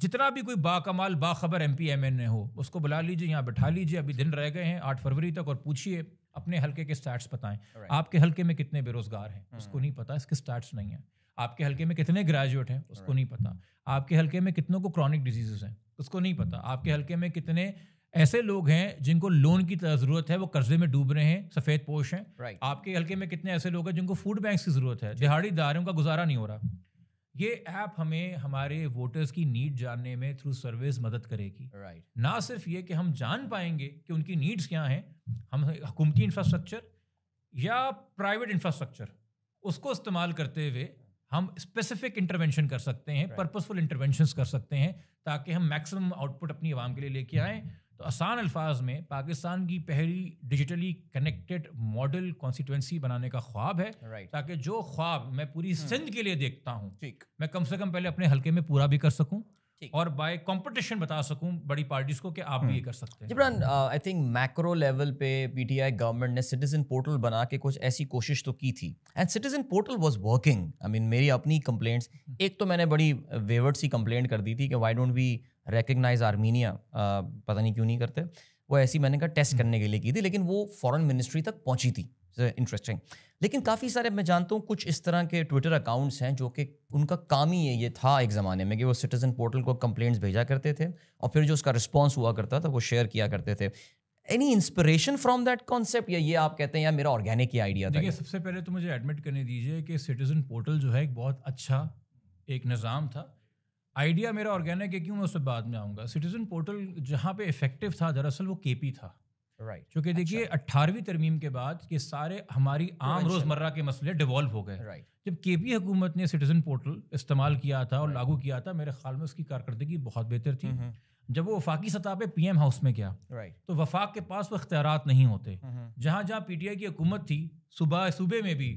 जितना भी कोई बाकमाल बाखबर एम पी एम एन हो उसको बुला लीजिए यहाँ बैठा लीजिए अभी दिन रह गए हैं आठ फरवरी तक और पूछिए अपने हल्के के स्टैट्स बताएं right. आपके हल्के में कितने बेरोजगार हैं hmm. उसको नहीं पता इसके स्टैट्स नहीं है आपके हल्के में कितने ग्रेजुएट हैं उसको right. नहीं पता आपके हल्के में कितनों को क्रॉनिक डिजीजेस हैं उसको नहीं पता आपके हल्के में कितने ऐसे लोग हैं जिनको लोन की जरूरत है वो कर्जे में डूब रहे हैं सफेद पोश हैं right. आपके हल्के में कितने ऐसे लोग हैं जिनको फूड बैंक की जरूरत है दिहाड़ीदारों का गुजारा नहीं हो रहा ये ऐप हमें हमारे वोटर्स की नीड जानने में थ्रू सर्विस मदद करेगी राइट right. ना सिर्फ ये कि हम जान पाएंगे कि उनकी नीड्स क्या हैं हम हुकूमती इंफ्रास्ट्रक्चर या प्राइवेट इंफ्रास्ट्रक्चर उसको इस्तेमाल करते हुए हम स्पेसिफिक इंटरवेंशन कर सकते हैं पर्पसफुल right. इंटरवेंशन कर सकते हैं ताकि हम मैक्सिमम आउटपुट अपनी आवाम के लिए लेके आएँ तो आसान अल्फाज में पाकिस्तान की पहली डिजिटली कनेक्टेड मॉडल कॉन्स्टिट्यूंसी बनाने का ख्वाब है right. ताकि जो ख्वाब मैं पूरी हम्म। सिंध के लिए देखता हूँ मैं कम से कम पहले अपने हल्के में पूरा भी कर सकूँ और बाय कंपटीशन बता सकूं बड़ी पार्टीज को कि आप भी ये हम्म। कर सकते हैं Jibran I think macro level पे पीटीआई गवर्नमेंट ने सिटीजन पोर्टल बना के कुछ ऐसी कोशिश तो की थी and citizen portal was working I mean मेरी अपनी कंप्लेंट्स हम्म। एक तो मैंने बड़ी वेवर्ड सी कंप्लेंट कर दी थी कि why don't we recognise Armenia uh, पता नहीं क्यों नहीं करते वो ऐसी मैंने कहा टेस्ट हम्म। करने के लिए की थी लेकिन वो फॉरेन मिनिस्ट्री तक पहुंची थी इंटरेस्टिंग लेकिन काफ़ी सारे मैं जानता हूँ कुछ इस तरह के ट्विटर अकाउंट्स हैं जो कि उनका काम ही ये था एक ज़माने में कि वो सिटीज़न पोर्टल को कंप्लेंट्स भेजा करते थे और फिर जो उसका रिस्पॉन्स हुआ करता था वो शेयर किया करते थे any inspiration from that concept या ये आप कहते हैं या मेरा ऑर्गेनिक आइडिया था सबसे पहले तो मुझे एडमिट करने दीजिए कि सिटीज़न पोर्टल जो है एक बहुत अच्छा एक निज़ाम था आइडिया मेरा ऑर्गेनिक है क्यों मैं उस पर बाद में आऊँगा सिटीजन पोर्टल जहाँ पे इफेक्टिव था दरअसल वो केपी था राइट right. क्योंकि अच्छा। देखिए अट्ठारहवीं तरमीम के बाद ये सारे हमारी तो आम अच्छा। रोज़मर्रा के मसले डिवॉल्व हो गए राइट जब के पी हुकूमत ने सिटीज़न पोर्टल इस्तेमाल किया था और लागू किया था मेरे ख्याल में उसकी कारकर्दगी बहुत बेहतर थी जब वो वफाकी सतह पे पीएम हाउस में गया right. तो वफाक के पास वो अख्तियार नहीं होते जहाँ जहाँ पीटीआई की हुकूमत थी सुबह सूबे में भी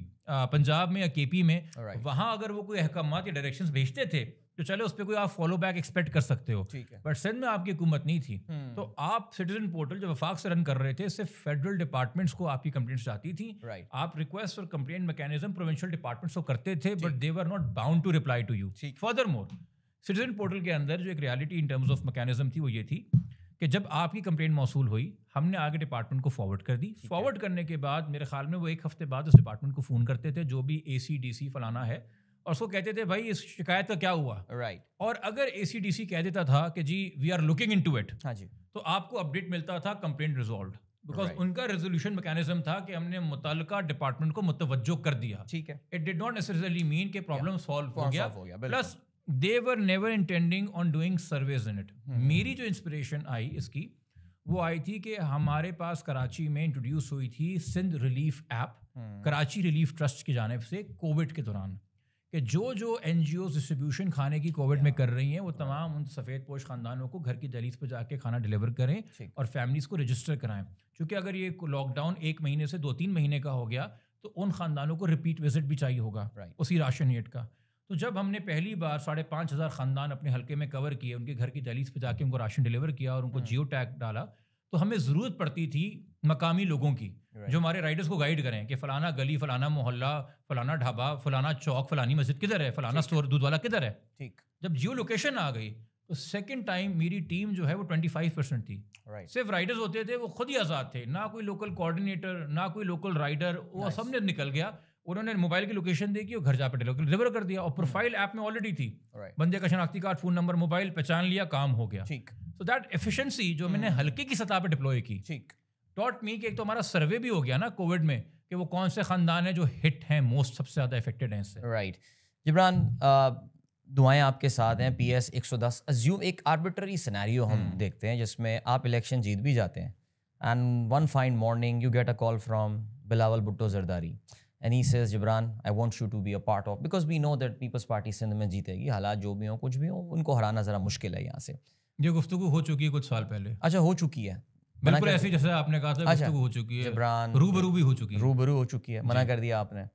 पंजाब में या केपी में वहाँ अगर वो कोई अहकाम या डायरेक्शंस भेजते थे तो चले उस पर कोई आप फॉलो बैक एक्सपेक्ट कर सकते हो बट सिंध में आपकी हुकूमत नहीं थी हम्म। तो आप सिटीजन पोर्टल जो वफाक से रन कर रहे थे सिर्फ फेडरल डिपार्टमेंट्स को आपकी कंप्लेन जाती थी राइट आप रिक्वेस्ट और कंप्लेन मैकेनिज्म प्रोविंशियल डिपार्टमेंट्स को करते थे but they were not bound to reply to you furthermore citizen portal के अंदर जो एक reality in terms of mechanism थी वो ये थी कि जब आपकी कंप्लेंट मौसू हुई हमने आगे डिपार्टमेंट को फॉरवर्ड कर दी फॉरवर्ड करने के बाद मेरे ख्याल में वो एक हफ्ते बाद उस डिपार्टमेंट को फ़ोन करते थे जो भी ए सी डी सी फलाना है और उसको कहते थे भाई इस शिकायत का क्या हुआ राइट right. और अगर ए कह देता था कि जी we are looking into it हाँ जी तो आपको अपडेट मिलता था कंप्लेंट रिजोल्व बिकॉज right. उनका रेजोल्यूशन मैकेनिज्म था कि हमने मुतल डिपार्टमेंट को मुतवजो कर दिया ठीक है it did not necessarily mean के प्रॉब्लम सॉल्व हो गया plus they were never intending on doing surveys in it मेरी जो इंस्पिरेशन आई इसकी वो आई थी कि हमारे पास कराची में इंट्रोड्यूस हुई थी सिंध रिलीफ ऐप हम्म। कराची रिलीफ ट्रस्ट की जानब से कोविड के दौरान कि जो जो एन डिस्ट्रीब्यूशन खाने की कोविड में कर रही हैं वो तमाम उन सफ़ेद पोश खानदानों को घर की दहलीज पर जाके खाना डिलीवर करें और फैमिलीज़ को रजिस्टर कराएं क्योंकि अगर ये लॉकडाउन एक महीने से दो तीन महीने का हो गया तो उन खानदानों को रिपीट विजिट भी चाहिए होगा उसी राशन एड का तो जब हमने पहली बार साढ़े पाँच हज़ार खानदान अपने हल्के में कवर किए उनके घर की दहलीज पर जाके उनको राशन डिलीवर किया और उनको जियो hmm. टैग डाला तो हमें ज़रूरत पड़ती थी मकामी लोगों की right. जो हमारे राइडर्स को गाइड करें कि फलाना गली फलाना मोहल्ला फलाना ढाबा फलाना चौक फलानी मस्जिद किधर है फलाना स्टोर दूध वाला किधर है ठीक जब जियो लोकेशन आ गई तो सेकेंड टाइम मेरी टीम जो है वो ट्वेंटी फाइव परसेंट थी right. सिर्फ राइडर्स होते थे वो खुद ही आज़ाद थे ना कोई लोकल कोऑर्डिनेटर ना कोई लोकल राइडर वो nice. सब ने निकल गया उन्होंने मोबाइल की लोकेशन दे की और घर जा पे डिलीवर कर दिया और प्रोफाइल हम्म। ऐप में ऑलरेडी थी right. बंदे का शनाख्ती कार्ड फोन नंबर मोबाइल पहचान लिया काम हो गया ठीक सो दैट एफिशिएंसी जो मैंने हम्म। हल्के की सतह पे डिप्लॉय की ठीक डॉट मी कि एक तो हमारा सर्वे भी हो गया ना कोविड में कि वो कौन से खानदान है जो हिट हैं मोस्ट सबसे ज़्यादा इफेक्टेड हैं इससे राइट जिब्रान uh, दुआएं आपके साथ हैं पी एस एक सौ दस अज्यूम एक आर्बिट्री सिनेरियो हम हम्म। देखते हैं जिसमें आप इलेक्शन जीत भी जाते हैं and one fine morning you get a call from Bilawal Bhutto Zardari and he says Jibran I want you to be a part of because we know that Peoples Party Sindh में जीतेगी हालात जो भी हों कुछ भी हों उनको हराना ज़रा मुश्किल है यहाँ से ये गुफ्तु हो चुकी है कुछ साल पहले अच्छा हो चुकी है बिल्कुल ऐसी जैसे आपने कहा था अच्छा, हो चुकी है जबरान रूबरू भी हो चुकी है रूबरू हो चुकी है मना कर दिया आपने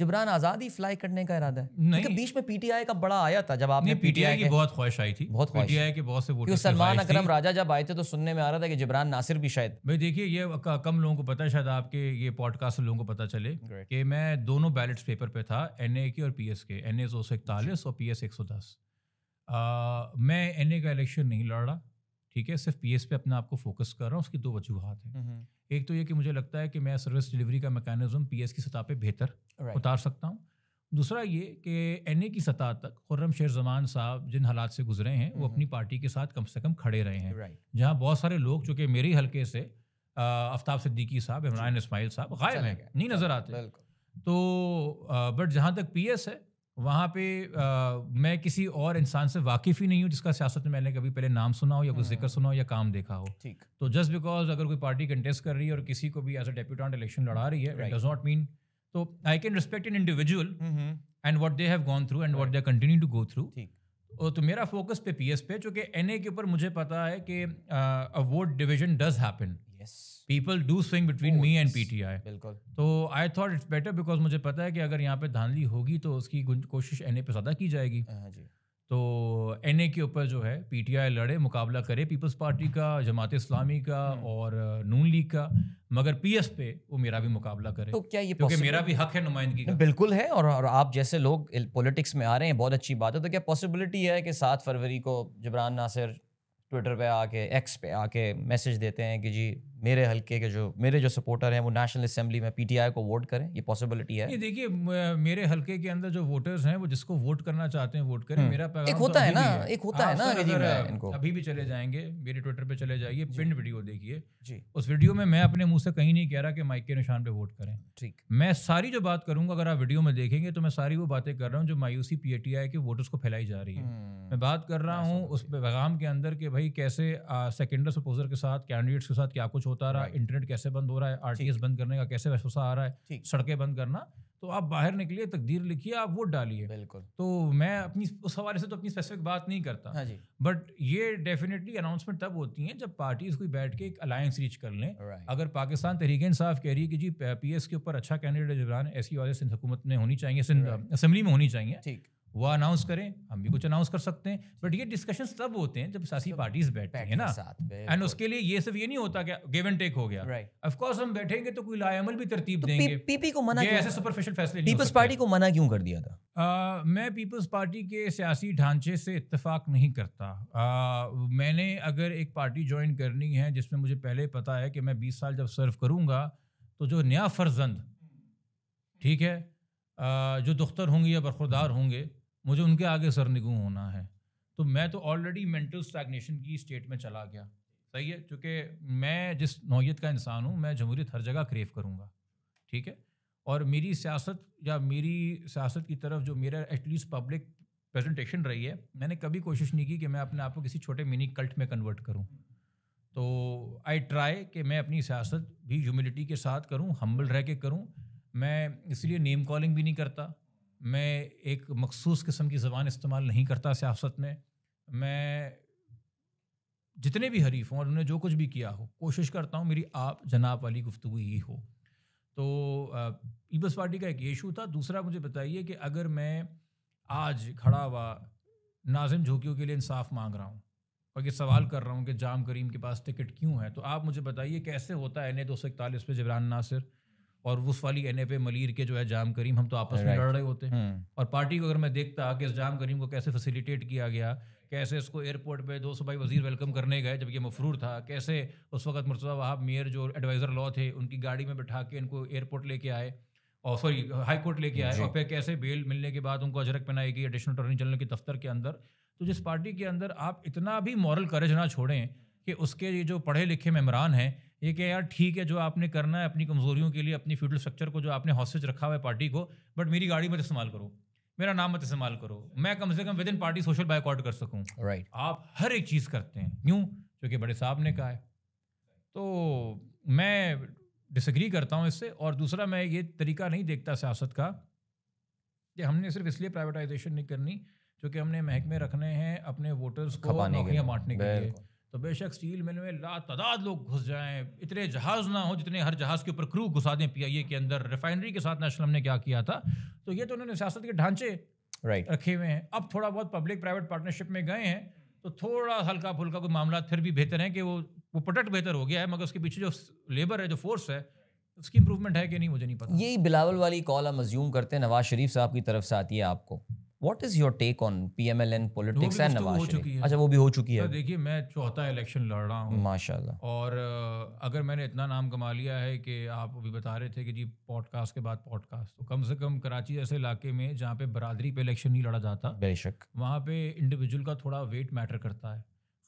जबरान आजादी फ्लाई करने का इरादा है नहीं क्योंकि बीच में पीटीआई का बड़ा आया था जब आपने पीटीआई की बहुत ख्वाहिश आई थी बहुत पीटीआई के बहुत से वोट सलमान अकरम राजा जब आए थे तो सुनने में आ रहा था कि जबरान नासिर भी शायद भाई देखिए ये कम लोगों को पता है शायद आपके ये पॉडकास्ट लोगों को पता चले कि मैं दोनों बैलेट पेपर पे था एनए के और पीएस के एन ए दो सौ इकतालीस और पीएस एक सौ दस मैं एनए का इलेक्शन नहीं लड़ रहा ठीक है सिर्फ पीएस पे अपने आप को फोकस कर रहा हूँ उसकी दो वजूहत हैं हम्म। एक तो ये कि मुझे लगता है कि मैं सर्विस डिलीवरी का मैकेनिज्म पी की सतह पर बेहतर right. उतार सकता हूँ दूसरा ये कि एन e की सतह तक खुर्रम शेर जमान साहब जिन हालात से गुजरे हैं वो हम्म। अपनी पार्टी के साथ कम से कम खड़े रहे हैं right. जहाँ बहुत सारे लोग चूँकि मेरे हल्के से आफ्ताब सिद्दीकी साहब इमरान इसमाइल साहब गायब हैं नहीं नज़र आते तो बट जहाँ तक पीएस है वहाँ पे आ, मैं किसी और इंसान से वाकिफ ही नहीं हूँ जिसका सियासत में मैंने कभी पहले नाम सुना हो या कुछ हम्म। जिक्र सुना हो या काम देखा हो ठीक तो जस्ट बिकॉज अगर कोई पार्टी कंटेस्ट कर रही है और किसी को भी एज अ डेप्यूटांट इलेक्शन लड़ा रही है इट डज नॉट मीन तो I can respect in individual and what they have gone through and what they continue to go through तो मेरा फोकस पे एस पे चूंकि ए के ऊपर मुझे पता है कि vote division does happen people do swing between me and PTI बिल्कुल तो I thought it's better because मुझे पता है कि अगर यहाँ पे धांधली होगी तो उसकी कोशिश एन ए पे ज्यादा की जाएगी हाँ, हाँ, तो एन ए के ऊपर जो है पी टी आई लड़े मुकाबला करे पीपल्स पार्टी का जमात इस्लामी का हम्म। और नून लीग का मगर पी एस पे वो मेरा भी मुकाबला करे तो क्या ये क्योंकि मेरा भी हक है नुमाइंदगी का बिल्कुल है और, और आप जैसे लोग पॉलिटिक्स में आ रहे हैं बहुत अच्छी बात है तो क्या पॉसिबिलिटी है कि सात फरवरी को जबरान नासिर ट्विटर पे आके एक्स पे आके मैसेज देते हैं कि जी मेरे हल्के के जो मेरे जो सपोर्टर हैं वो नेशनल असेंबली में पीटीआई को वोट करें ये पॉसिबिलिटी है ये देखिए मेरे हल्के के अंदर जो वोटर्स हैं वो जिसको वोट करना चाहते हैं वोट करें हम्म। मेरा एक तो होता तो है ना एक होता है ना इनको अभी भी चले जाएंगे मेरे ट्विटर पे चले जाइए प्रिंट वीडियो देखिए उस वीडियो में मैं अपने मुंह से कहीं नहीं कह रहा कि माइक के निशान पे वोट करें ठीक मैं सारी जो बात करूंगा अगर आप वीडियो में देखेंगे तो मैं सारी वो बातें कर रहा हूँ जो मायूसी पीएटीआई के वोटर्स को फैलाई जा रही है हम्म। मैं बात कर रहा हूँ उस पैगाम के अंदर के भाई कैसे सेकेंडर सपोजर के साथ कैंडिडेट्स के साथ क्या कुछ होता रहा इंटरनेट कैसे बंद हो रहा है आरटीएस बंद करने का कैसे वैसा आ रहा है सड़कें बंद करना तो आप बाहर निकलिए तकदीर लिखिए आप वोट डालिए बिल्कुल तो मैं अपनी उस हवाले से तो अपनी स्पेसिफिक बात नहीं करता हाँ जी बट ये डेफिनेटली अनाउंसमेंट तब होती है जब पार्टीज कोई बैठ के एक अलायंस रीच कर लें right. अगर पाकिस्तान तहरीक इंसाफ कह रही है कि जी पी के ऊपर अच्छा कैंडिडेट जबरान ऐसी वाले सिंध हुकूमत में होनी चाहिए सिंध असम्बली में होनी चाहिए ठीक वो अनाउंस करें हम भी कुछ अनाउंस कर सकते हैं बट ये डिस्कशन तब होते हैं जब सियासी पार्टीज बैठती हैं ना एंड उसके लिए ये सिर्फ ये नहीं होता कि गिव एंड टेक हो गया ऑफ right. कोर्स हम बैठेंगे तो कोई लायमल भी तरतीब तो देंगे पीपी को मना ऐसे सुपरफिशियल फैसले पीपल्स पार्टी को मना क्यों कर दिया था मैं पीपल्स पार्टी के सियासी ढांचे से इतफाक नहीं करता मैंने अगर एक पार्टी ज्वाइन करनी है जिसमें मुझे पहले पता है कि मैं बीस साल जब सर्व करूँगा तो जो नया फर्जंद ठीक है जो दुख्तर होंगे या बरखुरदार होंगे मुझे उनके आगे सर निगु होना है तो मैं तो ऑलरेडी मेंटल स्टैगनेशन की स्टेट में चला गया सही है क्योंकि मैं जिस नौीयत का इंसान हूँ मैं जमहूरीत हर जगह क्रेव करूँगा ठीक है और मेरी सियासत या मेरी सियासत की तरफ जो मेरा एटलीस्ट पब्लिक प्रेजेंटेशन रही है मैंने कभी कोशिश नहीं की कि मैं अपने आप को किसी छोटे मिनी कल्ट में कन्वर्ट करूँ तो आई ट्राई कि मैं अपनी सियासत भी ह्यूमिलिटी के साथ करूँ हम्बल रह के करूँ मैं इसलिए नेम कॉलिंग भी नहीं करता मैं एक मखसूस किस्म की ज़बान इस्तेमाल नहीं करता सियासत में मैं जितने भी हरीफ हों और उन्होंने जो कुछ भी किया हो कोशिश करता हूँ मेरी आप जनाब वाली गुफ्तु ही हो तो पीपल्स पार्टी का एक इशू था दूसरा मुझे बताइए कि अगर मैं आज खड़ा हुआ नाजिम झोंकियों के लिए इंसाफ मांग रहा हूँ और ये सवाल कर रहा हूँ कि जाम करीम के पास टिकट क्यों है तो आप मुझे बताइए कैसे होता है एन ए दो सौ इकतालीस पे जबरान नासिर और उस वाली एन ए मलिर के जो है जाम करीम हम तो आपस में लड़ रहे होते हैं हम्म। और पार्टी को अगर मैं देखता कि इस जाम करीम को कैसे फैसिलिटेट किया गया कैसे इसको एयरपोर्ट पे दो सौ भाई वजीर वेलकम करने गए जबकि मफरूर था कैसे उस वक्त मुर्तजा वहाब मेयर जो एडवाइज़र लॉ थे उनकी गाड़ी में बिठा के इनको एयरपोर्ट लेके आए और सॉरी हाई कोर्ट लेके आए और फिर कैसे बेल मिलने के बाद उनको अजरक पहनाई गई एडिशनल अटॉर्नी जनरल के दफ्तर के अंदर तो जिस पार्टी के अंदर आप इतना भी मॉरल करेज ना छोड़ें कि उसके ये जो पढ़े लिखे मेमरान हैं ये कि यार ठीक है जो आपने करना है अपनी कमजोरियों के लिए अपनी फ्यूडल स्ट्रक्चर को जो आपने हॉस्टेज रखा हुआ है पार्टी को बट मेरी गाड़ी मत इस्तेमाल करो मेरा नाम मत इस्तेमाल करो मैं कम से कम within party social boycott कर सकूँ राइट right. आप हर एक चीज़ करते हैं क्यों क्योंकि बड़े साहब ने कहा है तो मैं डिसग्री करता हूँ इससे और दूसरा मैं ये तरीका नहीं देखता सियासत का कि हमने सिर्फ इसलिए प्राइवेटाइजेशन नहीं करनी क्योंकि हमने महकमे रखने हैं अपने वोटर्स को नौकरियाँ बांटने के लिए तो बेशक स्टील मिल में ला तदाद लोग घुस जाएं इतने जहाज़ ना हो जितने हर जहाज़ के ऊपर क्रू घुसा दें पी के अंदर रिफाइनरी के साथ नेशनल ने क्या किया था तो ये तो उन्होंने सियासत के ढांचे right. रखे हुए हैं अब थोड़ा बहुत पब्लिक प्राइवेट पार्टनरशिप में गए हैं तो थोड़ा हल्का फुल्का कोई मामला फिर भी बेहतर है कि वो वो प्रोडक्ट बेहतर हो गया है मगर उसके पीछे जो लेबर है जो फोर्स है उसकी इंप्रूवमेंट है कि नहीं मुझे नहीं पता यही बिलावल वाली कॉल हम अज्यूम करते हैं नवाज शरीफ साहब की तरफ से आती है आपको what is your take on P M L N politics and Nawaz Sharif अच्छा वो भी हो चुकी है तो देखिए मैं चौथा इलेक्शन लड़ रहा हूँ माशा और अगर मैंने इतना नाम कमा लिया है कि आप अभी बता रहे थे कि जी पॉडकास्ट के बाद पॉडकास्ट तो कम से कम कराची जैसे इलाके में जहाँ पे बरदरी पे इलेक्शन नहीं लड़ा जाता बेशक वहाँ पे इंडिविजुअल का थोड़ा वेट मैटर करता है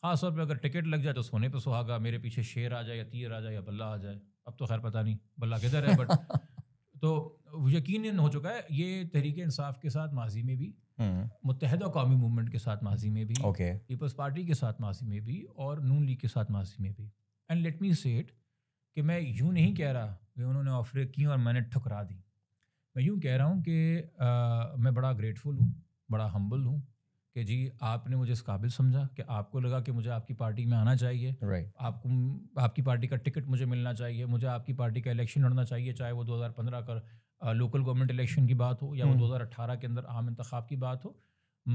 खासतौर पर अगर टिकट लग जाए तो सोने पर सुहागा मेरे पीछे शेर आ जाए या तीर आ जाए या बल्ला आ जाए अब तो खैर पता नहीं बल्ला किधर है बट [LAUGHS] तो यकीन हो चुका है ये तहरीक इंसाफ के साथ माजी में भी हम्म। मुतहद कौमी मूवमेंट के साथ माजी में भी पीपल्स पार्टी के साथ माजी में भी और नून लीग के साथ माजी में भी एंड लेट मी सेट कि मैं यूँ नहीं कह रहा कि उन्होंने ऑफरें की और मैंने ठुकरा दी मैं यूँ कह रहा हूँ कि मैं बड़ा ग्रेटफुल हूँ बड़ा हम्बल हूँ कि जी आपने मुझे इस काबिल समझा कि आपको लगा कि मुझे आपकी पार्टी में आना चाहिए right. आपको आपकी पार्टी का टिकट मुझे मिलना चाहिए मुझे आपकी पार्टी का इलेक्शन लड़ना चाहिए चाहे वो 2015 का लोकल गवर्नमेंट इलेक्शन की बात हो या वो 2018 हम्म। के अंदर आम इंतखब की बात हो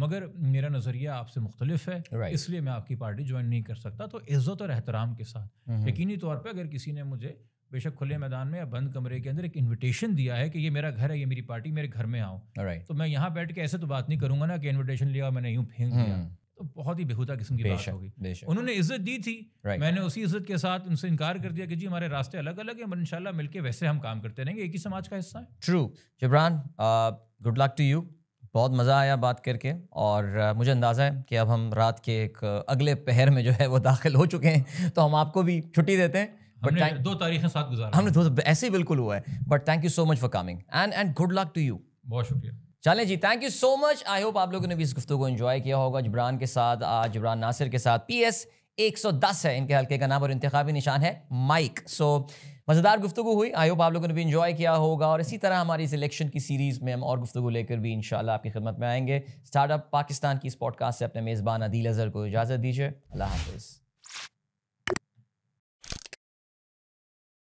मगर मेरा नज़रिया आपसे मुख्तलिफ है right. इसलिए मैं आपकी पार्टी ज्वाइन नहीं कर सकता तो इज़्ज़त और एहतराम के साथ हम्म। यकीनी तौर पर अगर किसी ने मुझे बेशक खुले मैदान में या बंद कमरे के अंदर एक इनविटेशन दिया है कि ये मेरा घर है ये मेरी पार्टी मेरे घर में आओ right. तो मैं यहाँ बैठ के ऐसे तो बात नहीं करूंगा ना कि इन्विटेशन लिया मैं नहीं फेंक दिया हम्म। तो बहुत ही बेहुदा किस्म की बात होगी उन्होंने इज्जत दी थी right. मैंने उसी इज्जत के साथ उनसे इनकार कर दिया कि जी हमारे रास्ते अलग अलग हैं इंशाल्लाह मिलके वैसे हम काम करते रहेंगे एक ही समाज का हिस्सा है true Jibran good luck to you बहुत मज़ा आया बात करके और uh, मुझे अंदाज़ा है कि अब हम रात के एक uh, अगले पहर में जो है वो दाखिल हो चुके हैं तो हम आपको भी छुट्टी देते हैं बट टाइम दो तारीखें साथ गुजारा हमने दो ऐसे ही बिल्कुल हुआ है but thank you so much for coming and and good luck to you बहुत शुक्रिया चलें जी thank you so much I hope आप लोगों ने भी इस गुफ्तु को एंजॉय किया होगा जबरान के साथ आज जबरान नासिर के साथ पी एस एक सौ दस है इनके हल्के का नाम और इंतबी निशान है माइक सो मज़ेदार गुफ्तु हुई आई होप आप लोगों ने भी इंजॉय किया होगा और इसी तरह हमारी इस इलेक्शन की सीरीज़ में हम और गुफ्तु लेकर भी इन आपकी खिदमत में आएंगे स्टार्टअप पाकिस्तान की इस पॉडकास्ट से अपने मेज़बान अदील अजहर को इजाज़त दीजिए अल्लाह हाफिज़